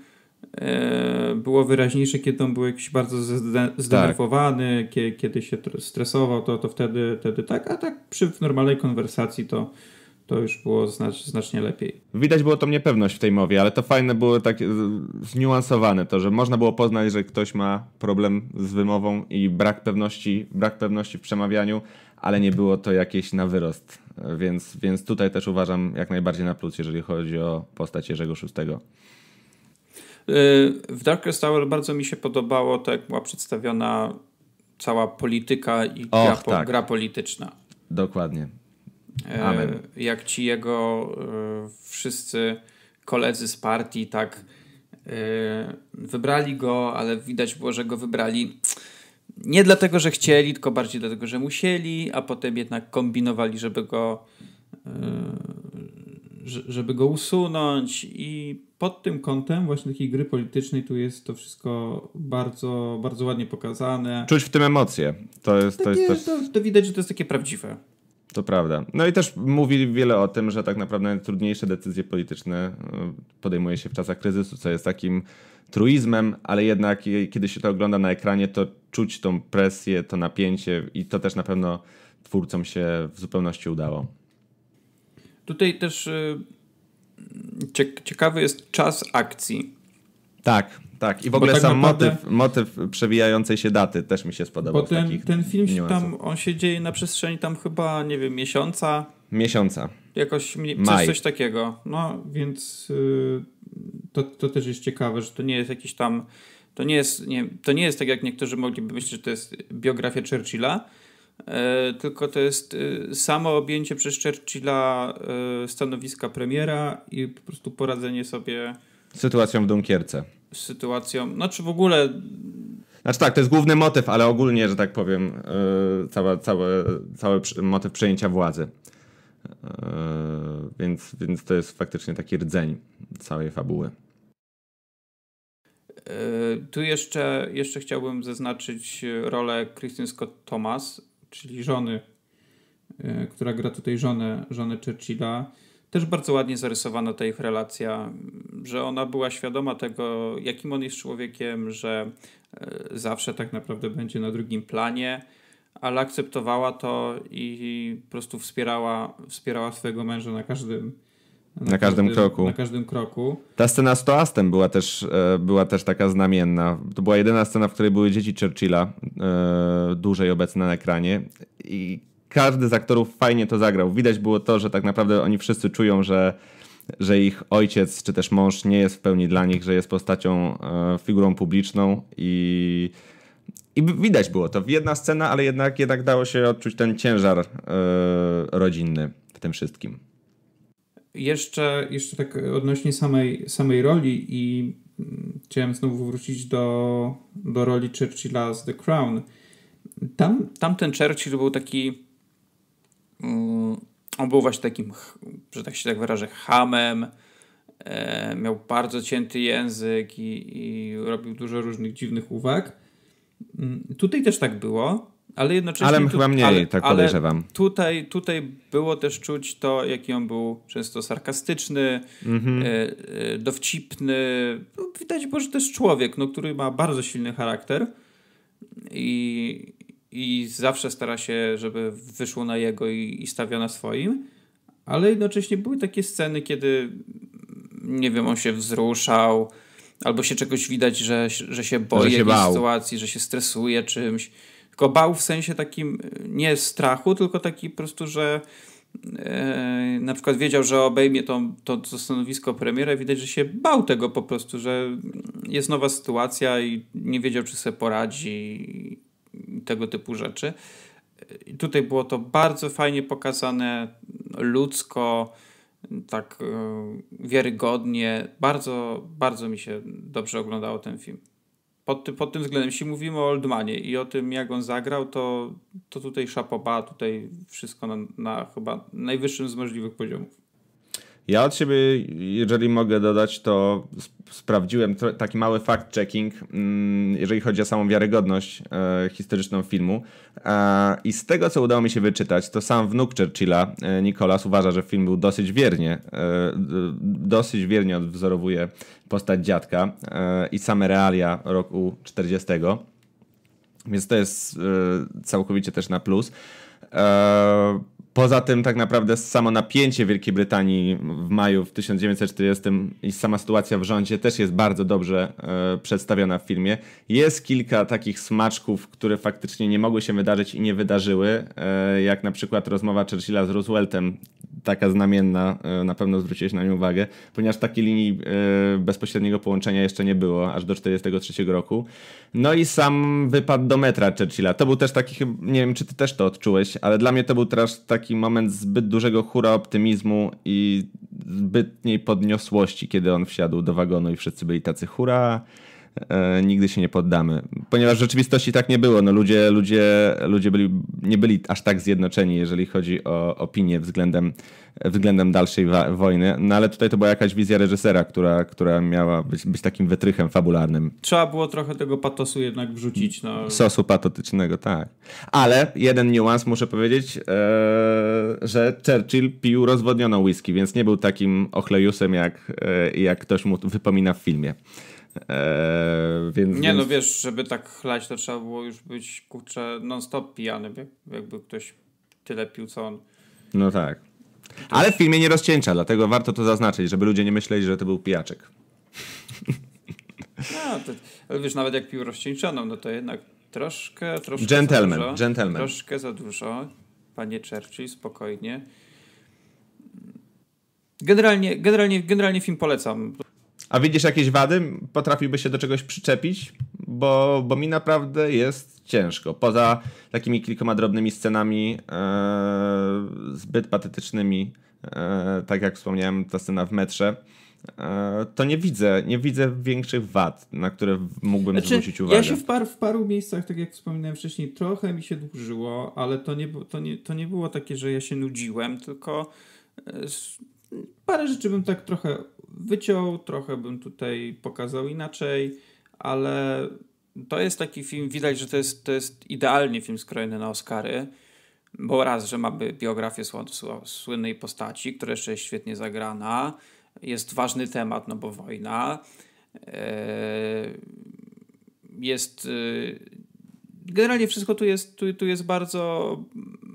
yy, było wyraźniejsze, kiedy on był jakiś bardzo zdenerwowany, tak. kiedy się stresował, to, to wtedy, wtedy tak, a tak przy normalnej konwersacji to, to już było znacz, znacznie lepiej. Widać było tą niepewność w tej mowie, ale to fajne było tak e, zniuansowane to, że można było poznać, że ktoś ma problem z wymową i brak pewności, brak pewności w przemawianiu, ale nie było to jakieś na wyrost. E, więc, więc tutaj też uważam jak najbardziej na plus, jeżeli chodzi o postać Jerzego VI. E, w Darkest Tower bardzo mi się podobało to, tak jak była przedstawiona cała polityka i Och, gra, po, tak. gra polityczna. Dokładnie. E, Amen. Jak ci jego e, wszyscy koledzy z partii tak e, wybrali go, ale widać było, że go wybrali nie dlatego, że chcieli, tylko bardziej dlatego, że musieli, a potem jednak kombinowali, żeby go żeby go usunąć i pod tym kątem właśnie takiej gry politycznej tu jest to wszystko bardzo, bardzo ładnie pokazane. Czuć w tym emocje. To jest, takie, to tak jest to, to widać, że to jest takie prawdziwe. To prawda. No i też mówi wiele o tym, że tak naprawdę trudniejsze decyzje polityczne e, podejmuje się w czasach kryzysu, co jest takim truizmem, ale jednak kiedy się to ogląda na ekranie, to czuć tą presję, to napięcie i to też na pewno twórcom się w zupełności udało. Tutaj też e, ciekawy jest czas akcji tak, tak. I w ogóle tak sam naprawdę... motyw, motyw przewijającej się daty też mi się spodobał. Bo ten, ten film się tam, on się dzieje na przestrzeni tam chyba, nie wiem, miesiąca. Miesiąca. Jakoś coś, coś takiego. No, więc yy, to, to też jest ciekawe, że to nie jest jakiś tam, to nie jest, nie, to nie jest tak, jak niektórzy mogliby myśleć, że to jest biografia Churchilla, Yy, tylko to jest yy, samo objęcie przez Churchilla yy, stanowiska premiera i po prostu poradzenie sobie Sytuacją w Dunkierce. Sytuacją, znaczy w ogóle znaczy tak, to jest główny motyw, ale ogólnie, że tak powiem, yy, cała, cały, cały motyw przejęcia władzy. Yy, więc, więc to jest faktycznie taki rdzeń całej fabuły. Yy, tu jeszcze, jeszcze chciałbym zaznaczyć rolę Kristen Scott Thomas, czyli żony, yy, która gra tutaj żonę, żonę Churchilla. Też bardzo ładnie zarysowana ta ich relacja, że ona była świadoma tego, jakim on jest człowiekiem, że e, zawsze tak naprawdę będzie na drugim planie, ale akceptowała to i po prostu wspierała, wspierała swojego męża na każdym, na, na każdym, każdym, kroku. Na każdym kroku. Ta scena z Toastem była też, e, była też taka znamienna. To była jedyna scena, w której były dzieci Churchilla, e, dłużej obecne na ekranie. I każdy z aktorów fajnie to zagrał. Widać było to, że tak naprawdę oni wszyscy czują, że, że ich ojciec czy też mąż nie jest w pełni dla nich, że jest postacią, e, figurą publiczną i, i widać było to. Jedna scena, ale jednak, jednak dało się odczuć ten ciężar e, rodzinny w tym wszystkim. Jeszcze, jeszcze tak odnośnie samej, samej roli i mm, chciałem znowu wrócić do, do roli Churchilla z The Crown. Tam, tam ten Churchill był taki Mm, on był właśnie takim, że tak się tak wyrażę, hamem. E, miał bardzo cięty język i, i, robił dużo różnych dziwnych uwag. Mm, tutaj też tak było, ale jednocześnie. Ale tu, chyba mniej, ale, tak podejrzewam. Tutaj, tutaj było też czuć to, jaki on był często sarkastyczny, mhm. e, e dowcipny. No, widać było, że to jest człowiek, no, który ma bardzo silny charakter. I, i zawsze stara się, żeby wyszło na jego i, i stawia na swoim, ale jednocześnie były takie sceny, kiedy mm, nie wiem, on się wzruszał, albo się czegoś widać, że, że się boi że się jakiejś bał. sytuacji, że się stresuje czymś. Tylko bał w sensie takim e, nie strachu, tylko taki po prostu, że e, na przykład wiedział, że obejmie to, to, to stanowisko premiera i widać, że się bał tego po prostu, że jest nowa sytuacja i nie wiedział, czy sobie poradzi tego typu rzeczy. I tutaj było to bardzo fajnie pokazane, ludzko, tak e, wiarygodnie. Bardzo, bardzo mi się dobrze oglądało ten film. Pod, ty, pod tym względem, jeśli mówimy o Oldmanie i o tym, jak on zagrał, to, to tutaj szapoba, tutaj wszystko na, na chyba najwyższym z możliwych poziomów. Ja od siebie, jeżeli mogę dodać, to sprawdziłem taki mały fact-checking, mm, jeżeli chodzi o samą wiarygodność e, historyczną filmu. E, I z tego, co udało mi się wyczytać, to sam wnuk Churchilla, e, Nikolas, uważa, że film był dosyć wiernie, dosyć wiernie odwzorowuje postać dziadka i same realia roku 40. Więc to jest całkowicie też na plus. Poza tym tak naprawdę samo napięcie Wielkiej Brytanii w maju w 1940 i sama sytuacja w rządzie też jest bardzo dobrze e, przedstawiona w filmie. Jest kilka takich smaczków, które faktycznie nie mogły się wydarzyć i nie wydarzyły, e, jak na przykład rozmowa Churchilla z Rooseveltem taka znamienna, e, na pewno zwróciłeś na nią uwagę, ponieważ takiej linii e, bezpośredniego połączenia jeszcze nie było, aż do 1943 roku. No i sam wypad do metra Churchilla. To był też taki, nie wiem czy ty też to odczułeś, ale dla mnie to był teraz taki moment zbyt dużego hura optymizmu i zbytniej podniosłości, kiedy on wsiadł do wagonu i wszyscy byli tacy hura, E, nigdy się nie poddamy. Ponieważ w rzeczywistości tak nie było. No ludzie ludzie, ludzie byli, nie byli aż tak zjednoczeni, jeżeli chodzi o opinię względem, względem dalszej wojny. No ale tutaj to była jakaś wizja reżysera, która, która miała być, być takim wytrychem fabularnym. Trzeba było trochę tego patosu jednak wrzucić. Na... No. Sosu patotycznego, tak. Ale jeden niuans muszę powiedzieć, e, że Churchill pił rozwodnioną whisky, więc nie był takim ochlejusem, jak, e, jak ktoś mu wypomina w filmie. Eee, więc, nie, no więc... no wiesz, żeby tak chlać, to trzeba było już być, kurczę, non-stop pijany, jakby ktoś tyle pił, co on. No tak. Ale w filmie nie rozcięcia, dlatego warto to zaznaczyć, żeby ludzie nie myśleli, że to był pijaczek. (laughs) No, to, ale wiesz, nawet jak pił rozcieńczoną, no to jednak troszkę, troszkę gentleman, za dużo. Gentleman. Troszkę za dużo. Panie Churchill, spokojnie. Generalnie, generalnie, generalnie film polecam. A widzisz jakieś wady? Potrafiłby się do czegoś przyczepić? Bo, bo mi naprawdę jest ciężko. Poza takimi kilkoma drobnymi scenami, e, zbyt patetycznymi, e, tak jak wspomniałem, ta scena w metrze, e, to nie widzę, nie widzę większych wad, na które mógłbym znaczy, zwrócić uwagę. Ja się w, par, w paru miejscach, tak jak wspominałem wcześniej, trochę mi się dłużyło, ale to nie, to nie, to nie było takie, że ja się nudziłem, tylko e, parę rzeczy bym tak trochę wyciął, trochę bym tutaj pokazał inaczej, ale to jest taki film, widać, że to jest, to jest idealnie film skrojony na Oscary, bo raz, że ma biografię słynnej postaci, która jeszcze jest świetnie zagrana, jest ważny temat, no bo wojna, e, jest e, generalnie wszystko tu jest, tu, tu jest bardzo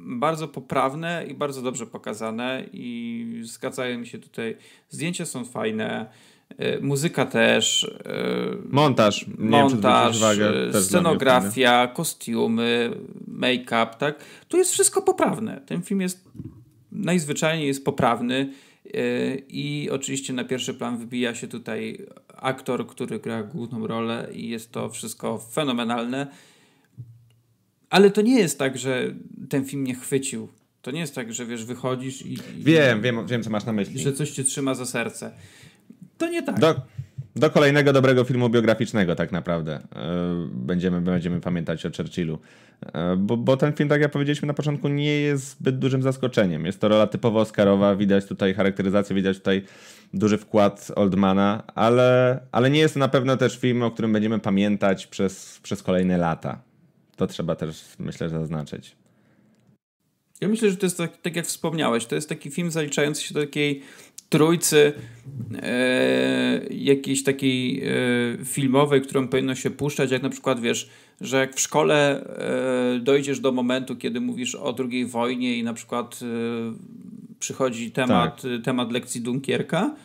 bardzo poprawne i bardzo dobrze pokazane i zgadzają mi się tutaj. Zdjęcia są fajne, e, muzyka też. E, montaż, montaż, uwagę, scenografia, kostiumy, make-up, tak? Tu jest wszystko poprawne. Ten film jest najzwyczajniej jest poprawny. E, I oczywiście na pierwszy plan wybija się tutaj aktor, który gra główną rolę, i jest to wszystko fenomenalne. Ale to nie jest tak, że ten film nie chwycił. To nie jest tak, że wiesz, wychodzisz i. i wiem, wiem, wiem, co masz na myśli. Że coś cię trzyma za serce. To nie tak. Do, do kolejnego dobrego filmu biograficznego, tak naprawdę. E, będziemy, będziemy pamiętać o Churchillu. E, bo, bo ten film, tak jak powiedzieliśmy na początku, nie jest zbyt dużym zaskoczeniem. Jest to rola typowo Oscarowa, widać tutaj charakteryzację, widać tutaj duży wkład Oldmana, ale, ale nie jest to na pewno też film, o którym będziemy pamiętać przez, przez kolejne lata. To trzeba też, myślę, zaznaczyć. Ja myślę, że to jest tak, tak jak wspomniałeś, to jest taki film zaliczający się do takiej trójcy e, jakiejś takiej e, filmowej, którą powinno się puszczać, jak na przykład wiesz, że jak w szkole e, dojdziesz do momentu, kiedy mówisz o II wojnie i na przykład e, przychodzi temat, tak. temat lekcji Dunkierka,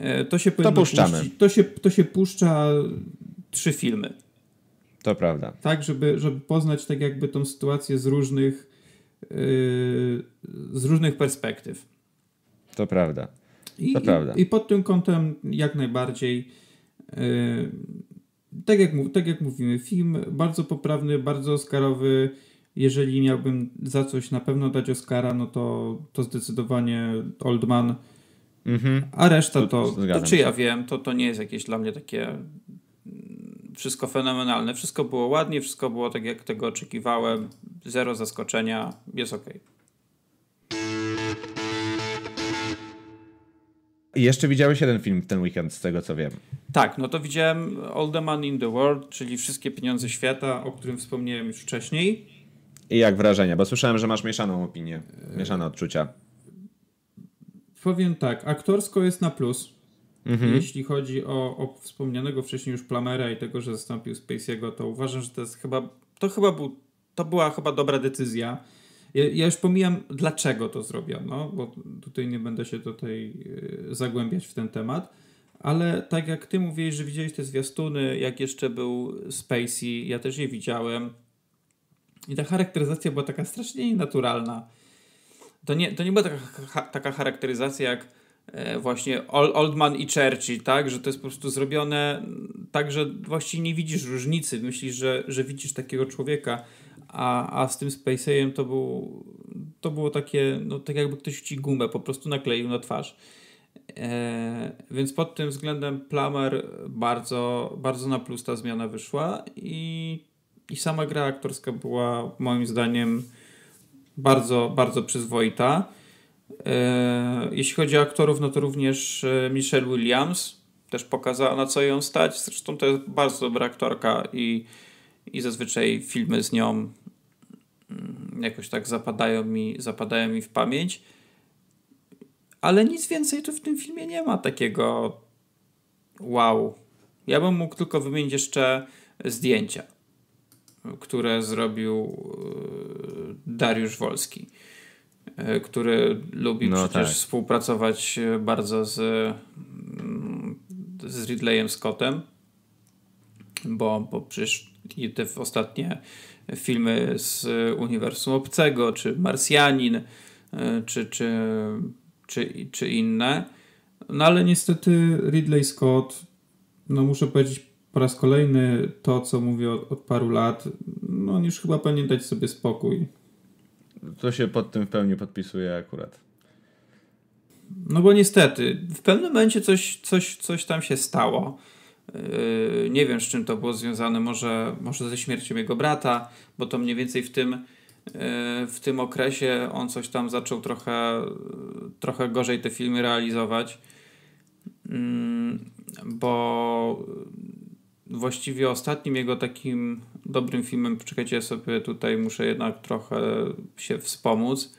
e, to się to puszczamy. Puścić, to, się, to się puszcza trzy filmy. To prawda. Tak, żeby, żeby poznać tak jakby tą sytuację z różnych, yy, z różnych perspektyw. To prawda. I, to prawda. I pod tym kątem jak najbardziej yy, tak, jak, tak jak mówimy, film bardzo poprawny, bardzo Oscarowy. Jeżeli miałbym za coś na pewno dać Oscara, no to, to zdecydowanie Oldman. Mhm. A reszta to, to, to czy ja wiem, to, to nie jest jakieś dla mnie takie wszystko fenomenalne. Wszystko było ładnie, wszystko było tak, jak tego oczekiwałem. Zero zaskoczenia, jest ok. I jeszcze widziałeś jeden film w ten weekend, z tego co wiem. Tak, no to widziałem All the Money in the World, czyli Wszystkie Pieniądze Świata, o którym wspomniałem już wcześniej. I jak wrażenie? Bo słyszałem, że masz mieszaną opinię, mieszane odczucia. Powiem tak, aktorsko jest na plus Mhm. Jeśli chodzi o, o, wspomnianego wcześniej już Plamera i tego, że zastąpił Spacey'ego, to uważam, że to jest chyba, to chyba był, to była chyba dobra decyzja. Ja, ja już pomijam, dlaczego to zrobiono, bo tutaj nie będę się tutaj e, zagłębiać w ten temat. Ale tak jak ty mówiłeś, że widziałeś te zwiastuny, jak jeszcze był Spacey, ja też je widziałem. I ta charakteryzacja była taka strasznie nienaturalna. To nie, to nie była taka, ha, taka charakteryzacja jak E, właśnie Oldman i Churchill, tak? Że to jest po prostu zrobione mm, tak, że właściwie nie widzisz różnicy. Myślisz, że, że widzisz takiego człowieka, a, a z tym Spaceyem to, był, to było takie, no tak jakby ktoś ci gumę po prostu nakleił na twarz. E, więc pod tym względem Plamer bardzo, bardzo na plus ta zmiana wyszła i, i sama gra aktorska była moim zdaniem bardzo, bardzo przyzwoita. E, jeśli chodzi o aktorów, no to również e, Michelle Williams też pokazała, na co ją stać. Zresztą to jest bardzo dobra aktorka i, i zazwyczaj filmy z nią mm, jakoś tak zapadają mi, zapadają mi w pamięć. Ale nic więcej tu w tym filmie nie ma takiego wow. Ja bym mógł tylko wymienić jeszcze zdjęcia, które zrobił e, Dariusz Wolski. E, który lubi no przecież tak. współpracować e, bardzo z, mm, z Ridleyem Scottem, bo, bo przecież te ostatnie filmy z Uniwersum Obcego, czy Marsjanin, e, czy, czy, czy, czy inne. No ale niestety Ridley Scott, no muszę powiedzieć po raz kolejny to, co mówię od, od paru lat, no on już chyba powinien dać sobie spokój to się pod tym w pełni podpisuje akurat. No bo niestety, w pewnym momencie coś, coś, coś tam się stało. Yy, nie wiem, z czym to było związane, może, może ze śmiercią jego brata, bo to mniej więcej w tym, yy, w tym okresie on coś tam zaczął trochę, trochę gorzej te filmy realizować, yy, bo właściwie ostatnim jego takim dobrym filmem, poczekajcie, ja sobie tutaj muszę jednak trochę się wspomóc,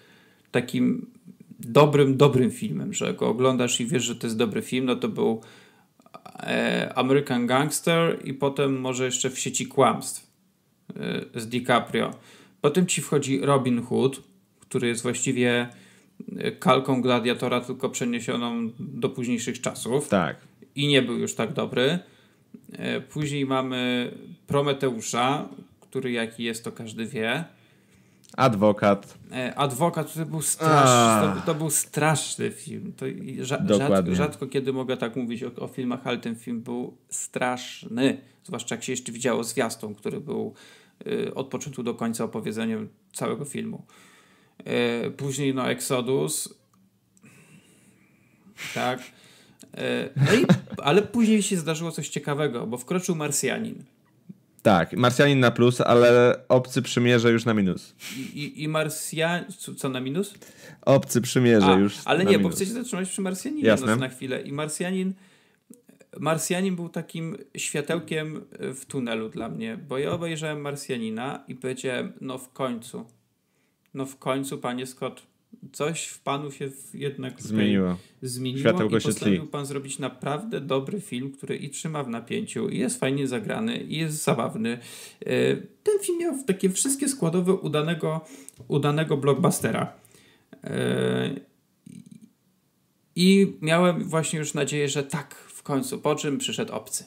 takim dobrym, dobrym filmem, że go oglądasz i wiesz, że to jest dobry film, no to był e, American Gangster i potem może jeszcze w sieci kłamstw e, z DiCaprio. Potem ci wchodzi Robin Hood, który jest właściwie e, kalką Gladiatora, tylko przeniesioną do późniejszych czasów. Tak. I nie był już tak dobry. E, później mamy Prometeusza, który jaki jest, to każdy wie. Adwokat. E, Adwokat to był straszny, to, to, był straszny film. To rzadko, rzadko, kiedy mogę tak mówić o, o, filmach, ale ten film był straszny. Zwłaszcza jak się jeszcze widziało zwiastun, który był y, od początku do końca opowiedzeniem całego filmu. Y, później no Exodus. Tak. E, no i, ale później się zdarzyło coś ciekawego, bo wkroczył Marsjanin. Tak, Marsjanin na plus, ale obcy przymierze już na minus. I, i, i Co, na minus? Obcy przymierze A, już Ale nie, minus. bo chcę się zatrzymać przy Marsjaninie Jasne. na chwilę. I Marsjanin... Marsjanin był takim światełkiem w tunelu dla mnie, bo ja obejrzałem Marsjanina i powiedziałem, no w końcu. No w końcu, panie Scott, coś w panu się jednak zmieniło. zmieniło Światełko i postanowił pan zrobić naprawdę dobry film, który i trzyma w napięciu, i jest fajnie zagrany, i jest zabawny. E, ten film miał takie wszystkie składowe udanego, udanego blockbustera. E, I miałem właśnie już nadzieję, że tak w końcu, po czym przyszedł obcy.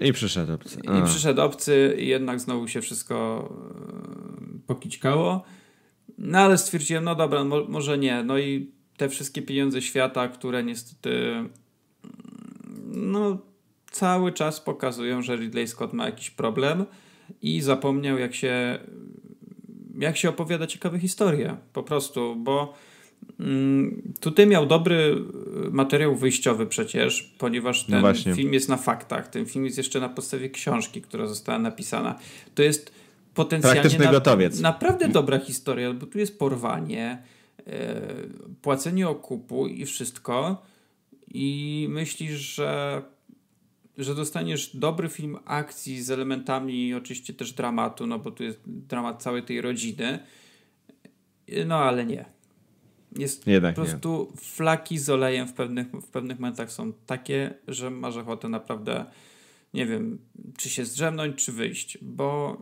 I przyszedł obcy. A. I przyszedł obcy i jednak znowu się wszystko e, pokićkało. No ale stwierdziłem, no dobra, mo może nie. No i te wszystkie pieniądze świata, które niestety no cały czas pokazują, że Ridley Scott ma jakiś problem i zapomniał jak się jak się opowiada ciekawe historie po prostu, bo mm, tutaj miał dobry y, materiał wyjściowy przecież, ponieważ no ten no film jest na faktach, ten film jest jeszcze na podstawie książki, która została napisana. To jest potencjalnie na, gotowiec. naprawdę dobra historia, bo tu jest porwanie, yy, płacenie okupu i wszystko i myślisz, że że dostaniesz dobry film akcji z elementami oczywiście też dramatu, no bo tu jest dramat całej tej rodziny. E, no ale nie. Jest Jednak po prostu nie. flaki z olejem w pewnych, w pewnych momentach są takie, że masz ochotę naprawdę nie wiem, czy się zdrzemnąć, czy wyjść, bo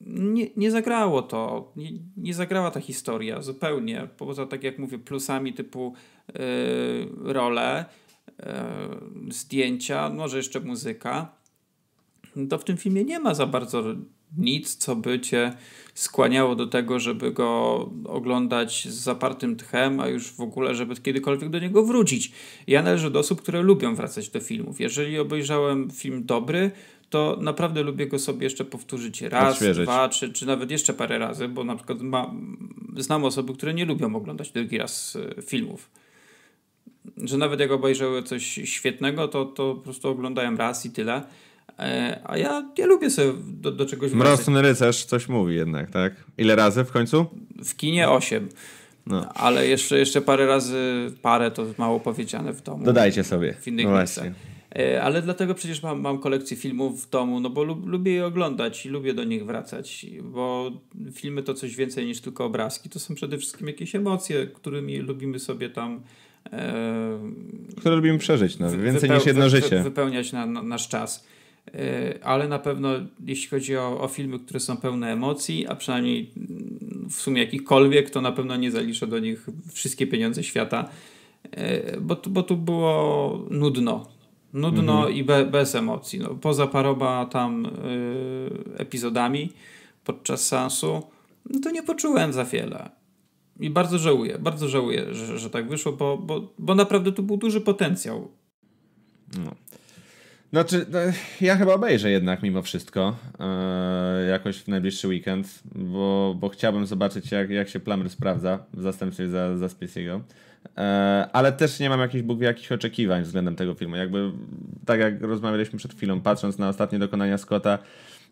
nie, nie zagrało to, nie, nie zagrała ta historia zupełnie. Poza, tak jak mówię, plusami typu yy, role, yy, zdjęcia, może jeszcze muzyka, to w tym filmie nie ma za bardzo nic, co by cię skłaniało do tego, żeby go oglądać z zapartym tchem, a już w ogóle, żeby kiedykolwiek do niego wrócić. Ja należę do osób, które lubią wracać do filmów. Jeżeli obejrzałem film dobry, to naprawdę lubię go sobie jeszcze powtórzyć raz, Odświeżyć. dwa, czy czy nawet jeszcze parę razy, bo na przykład ma, znam osoby, które nie lubią oglądać drugi raz e, filmów. Że nawet jak obejrzały coś świetnego, to, to po prostu oglądają raz i tyle. E, a ja, ja lubię sobie do, do czegoś Mroczny rycerz coś mówi jednak, tak? Ile razy w końcu? W kinie osiem. No. Ale jeszcze, jeszcze parę razy, parę to mało powiedziane w domu. Dodajcie sobie. W innych no E, ale dlatego przecież mam, mam kolekcję filmów w domu, no bo lub, lubię je oglądać i lubię do nich wracać, bo filmy to coś więcej niż tylko obrazki. To są przede wszystkim jakieś emocje, którymi lubimy sobie tam. E, Które lubimy przeżyć, no, więcej niż jedno życie. Wypełniać na, na, nasz czas. E, ale na pewno, jeśli chodzi o, o filmy, które są pełne emocji, a przynajmniej w sumie jakichkolwiek, to na pewno nie zaliczę do nich wszystkie pieniądze świata, e, bo tu, bo tu było nudno nudno mhm. i be, bez emocji. No, poza paroba tam yy, epizodami podczas sansu, no to nie poczułem za wiele. I bardzo żałuję, bardzo żałuję, że, że tak wyszło, bo, bo, bo naprawdę tu był duży potencjał. No. Znaczy, no, ja chyba obejrzę jednak mimo wszystko yy, jakoś w najbliższy weekend, bo, bo chciałbym zobaczyć, jak, jak się Plummer sprawdza w zastępstwie za, za Spacey'ego. E, ale też nie mam jakichś Bóg jakich oczekiwań względem tego filmu. Jakby tak jak rozmawialiśmy przed chwilą, patrząc na ostatnie dokonania Scotta,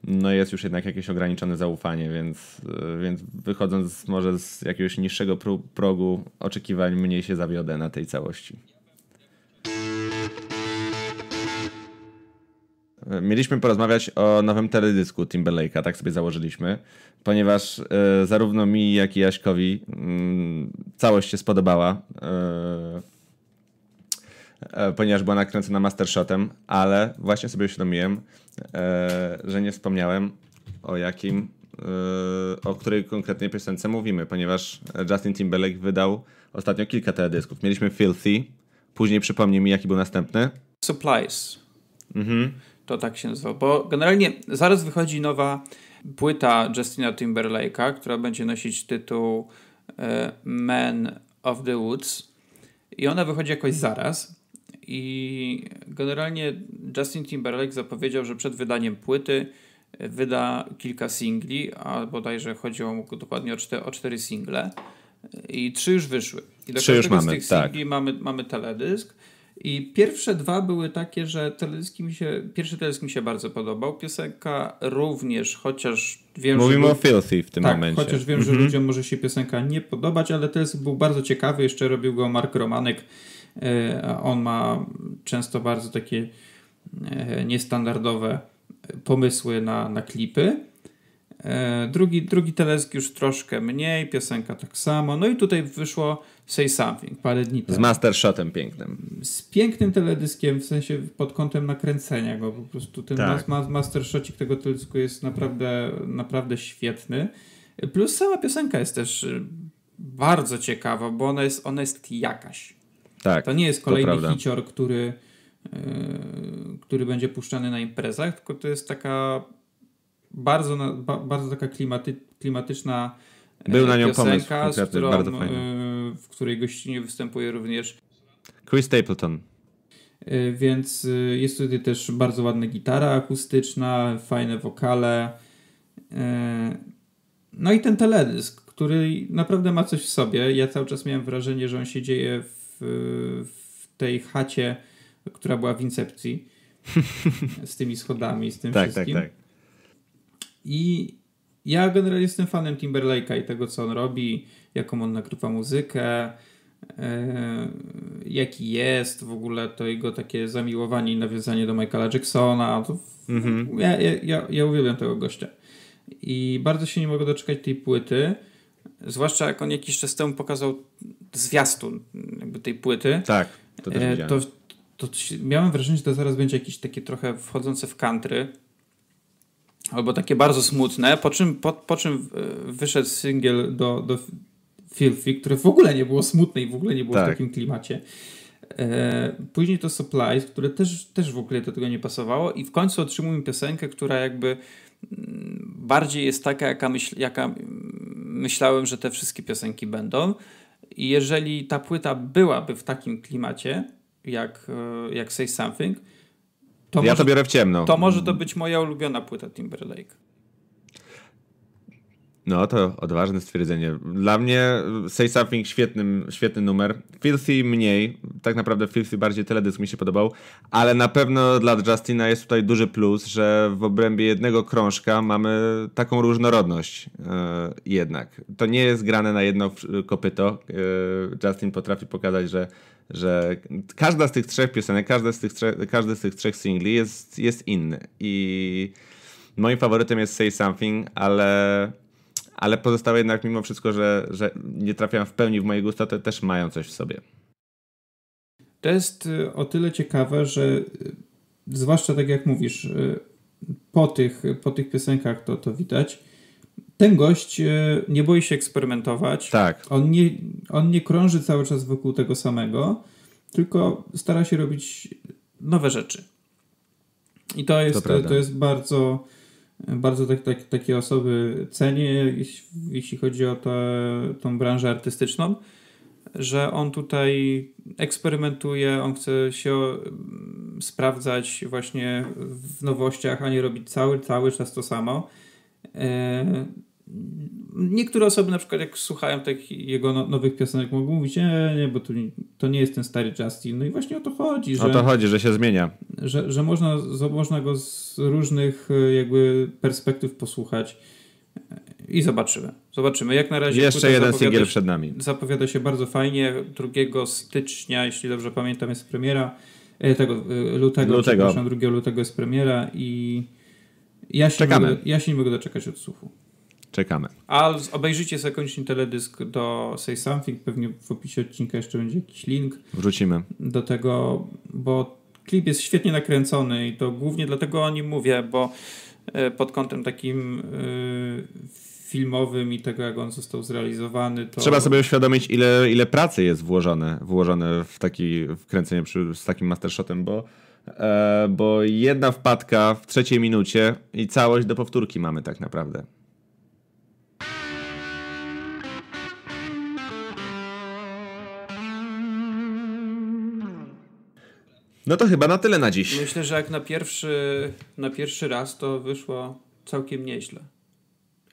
no jest już jednak jakieś ograniczone zaufanie, więc, e, więc wychodząc może z jakiegoś niższego progu oczekiwań, mniej się zawiodę na tej całości. E, mieliśmy porozmawiać o nowym teledysku Timberlake'a, tak sobie założyliśmy, ponieważ y, zarówno mi, jak i Jaśkowi y, całość się spodobała, y, ponieważ była nakręcona Mastershotem, ale właśnie sobie uświadomiłem, że nie wspomniałem o jakim, o której konkretnej piosence mówimy, ponieważ Justin Timberlake wydał ostatnio kilka teledysków. Mieliśmy Filthy, później przypomnij mi, jaki był następny. Supplies. Mhm to tak się nazywa. Bo generalnie zaraz wychodzi nowa płyta Justina Timberlake'a, która będzie nosić tytuł e, Men of the Woods i ona wychodzi jakoś zaraz. I generalnie Justin Timberlake zapowiedział, że przed wydaniem płyty e, wyda kilka singli, a bodajże chodziło mu dokładnie o cztery, o cztery single. E, I trzy już wyszły. I do trzy już mamy, z tych tak. singli tak. mamy, mamy teledysk. I pierwsze dwa były takie, że teledysk mi się, pierwszy teledysk mi się bardzo podobał. Piosenka również, chociaż wiem, Mówimy że... o Filthy w tym tak, momencie. chociaż wiem, mm -hmm. że mhm. ludziom może się piosenka nie podobać, ale teledysk był bardzo ciekawy. Jeszcze robił go Mark Romanek. E, on ma często bardzo takie e, niestandardowe e, pomysły na, na klipy. Drugi, drugi teledysk już troszkę mniej, piosenka tak samo. No i tutaj wyszło Say Something parę dni temu. Z Mastershotem pięknym. Z pięknym teledyskiem, w sensie pod kątem nakręcenia go. Po prostu ten tak. ma tego teledysku jest naprawdę, naprawdę świetny. Plus sama piosenka jest też y, bardzo ciekawa, bo ona jest, ona jest jakaś. Tak, to nie jest kolejny hicior, który, yy, który będzie puszczany na imprezach, tylko to jest taka bardzo, bardzo taka klimaty, klimatyczna był e, na nią pomysł konkretny, którą, bardzo e, fajny. W której gościnie występuje również Chris Stapleton. E, więc jest tutaj też bardzo ładna gitara akustyczna, fajne wokale. No i ten teledysk, który naprawdę ma coś w sobie. Ja cały czas miałem wrażenie, że on się dzieje w, w tej chacie, która była w Incepcji. (laughs) Z tymi schodami, z tym tak, tak wszystkim. Tak, tak, tak. I ja generalnie jestem fanem Timberlake'a i tego, co on robi, jaką on nagrywa muzykę, e, jaki jest w ogóle to jego takie zamiłowanie i nawiązanie do Michaela Jacksona. Mhm. ja, ja, ja, ja uwielbiam tego gościa. I bardzo się nie mogę doczekać tej płyty. Zwłaszcza jak on jakiś czas temu pokazał zwiastun jakby tej płyty. Tak, to też e, To, to, to miałem wrażenie, że to zaraz będzie jakieś takie trochę wchodzące w country albo takie bardzo smutne, po czym, po, po czym e, wyszedł singiel do, do Filthy, które w ogóle nie było smutne i w ogóle nie było tak. w takim klimacie. E, później to Supplies, które też, też w ogóle do tego nie pasowało i w końcu otrzymujemy piosenkę, która jakby mm, bardziej jest taka, jaka, myśl, jaka mm, myślałem, że te wszystkie piosenki będą. I jeżeli ta płyta byłaby w takim klimacie, jak, e, jak Say Something, to ja może, to biorę w ciemno. To może to być moja ulubiona płyta Timberlake. No to odważne stwierdzenie. Dla mnie y, Say Something świetny, świetny numer. Filthy mniej, tak naprawdę Filthy bardziej teledysk mi się podobał, ale na pewno dla Justina jest tutaj duży plus, że w obrębie jednego krążka mamy taką różnorodność yy, jednak. To nie jest grane na jedno kopyto. Yy, Justin potrafi pokazać, że że każda z tych trzech piosenek, każdy z tych trzech, każdy z tych trzech singli jest, jest inny. I moim faworytem jest Say Something, ale, ale pozostałe jednak mimo wszystko, że, że nie trafiają w pełni w moje gusta, to też mają coś w sobie. To jest y, o tyle ciekawe, że y, zwłaszcza tak jak mówisz, y, po tych, po tych piosenkach to, to widać ten gość e, nie boi się eksperymentować. Tak. On nie, on nie krąży cały czas wokół tego samego, tylko stara się robić nowe rzeczy. I to jest, to, to jest bardzo, bardzo tak, tak, takie osoby cenię, jeśli chodzi o tę tą branżę artystyczną, że on tutaj eksperymentuje, on chce się mm, sprawdzać właśnie w nowościach, a nie robić cały, cały czas to samo. E, niektóre osoby na przykład jak słuchają tych jego no, nowych piosenek mogą mówić, nie, nie, bo to nie jest ten stary Justin. No i właśnie o to chodzi. Że, o to chodzi, że się zmienia. Że, że można, można go z różnych e, jakby perspektyw posłuchać e, i zobaczymy. Zobaczymy. Jak na razie. Jeszcze jeden singiel przed nami. Zapowiada się bardzo fajnie. 2 stycznia, jeśli dobrze pamiętam, jest premiera. Tego lutego, lutego. 2 lutego jest premiera i ja się Czekamy. Mogę, ja się nie mogę doczekać od słuchu. Czekamy. A obejrzyjcie sobie koniecznie teledysk do Say Something. Pewnie w opisie odcinka jeszcze będzie jakiś link. wrócimy. Do tego, bo klip jest świetnie nakręcony i to głównie dlatego o nim mówię, bo e, pod kątem takim e, filmowym i tego, jak on został zrealizowany. To... Trzeba sobie uświadomić, ile, ile pracy jest włożone, włożone w, taki, w kręcenie z takim mastershotem, bo E, bo jedna wpadka w trzeciej minucie i całość do powtórki mamy tak naprawdę. No to chyba na tyle na dziś. Myślę, że jak na pierwszy, na pierwszy raz to wyszło całkiem nieźle.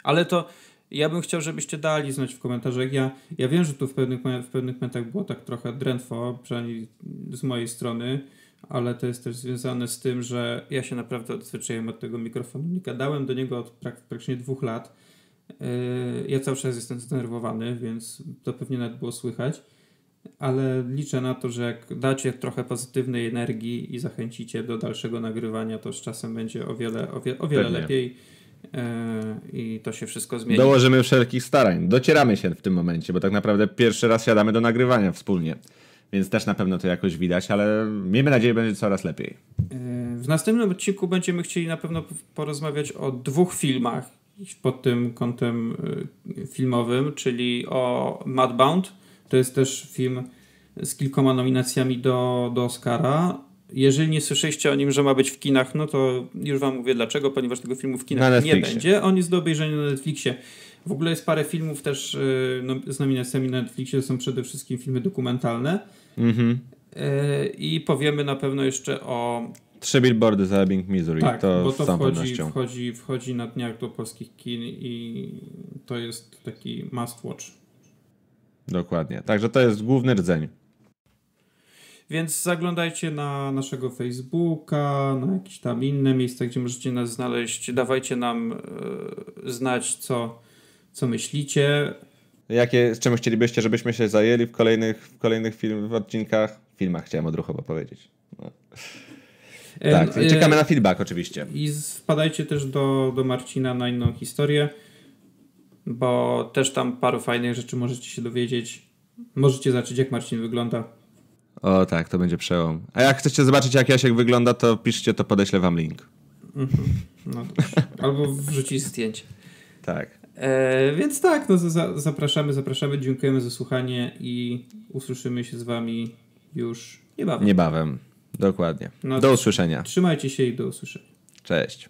Ale to ja bym chciał, żebyście dali znać w komentarzach. Ja, ja wiem, że tu w pewnych, w pewnych momentach było tak trochę drętwo, przynajmniej z mojej strony ale to jest też związane z tym, że ja się naprawdę odzwyczaiłem od tego mikrofonu. Nie gadałem do niego od prak- praktycznie dwóch lat. Yy, ja cały czas jestem zdenerwowany, więc to pewnie nawet było słychać, ale liczę na to, że jak dacie trochę pozytywnej energii i zachęcicie do dalszego nagrywania, to z czasem będzie o wiele, o, wie, o wiele lepiej yy, i to się wszystko zmieni. Dołożymy wszelkich starań. Docieramy się w tym momencie, bo tak naprawdę pierwszy raz siadamy do nagrywania wspólnie więc też na pewno to jakoś widać, ale miejmy nadzieję, będzie coraz lepiej. W następnym odcinku będziemy chcieli na pewno porozmawiać o dwóch filmach pod tym kątem y, filmowym, czyli o Madbound. To jest też film z kilkoma nominacjami do, do Oscara. Jeżeli nie słyszeliście o nim, że ma być w kinach, no to już wam mówię dlaczego, ponieważ tego filmu w kinach nie będzie. On jest do obejrzenia na Netflixie w ogóle jest parę filmów też y, no, z nominacjami na Netflixie, to są przede wszystkim filmy dokumentalne. Mhm. Y, I powiemy na pewno jeszcze o Trzy billboardy za Ebbing, Missouri. Tak, to bo to wchodzi, wchodzi, wchodzi na dniach do polskich kin i to jest taki must watch. Dokładnie. Także to jest główny rdzeń. Więc zaglądajcie na naszego Facebooka, na jakieś tam inne miejsca, gdzie możecie nas znaleźć. Dawajcie nam y, znać, co, co myślicie. Jakie, czym chcielibyście, żebyśmy się zajęli w kolejnych, w kolejnych film, w odcinkach? Filmach chciałem odruchowo powiedzieć. No. Tak, e, czekamy na feedback oczywiście. I wpadajcie też do, do Marcina na inną historię, bo też tam paru fajnych rzeczy możecie się dowiedzieć. Możecie zobaczyć, jak Marcin wygląda. O tak, to będzie przełom. A jak chcecie zobaczyć, jak Jasiek wygląda, to piszcie, to podeślę wam link. Mhm. No, albo wrzucić zdjęcie. Tak. E, więc tak, no za, zapraszamy, zapraszamy, dziękujemy za słuchanie i usłyszymy się z wami już niebawem. Niebawem, dokładnie. No do usłyszenia. Trzymajcie się i do usłyszenia. Cześć.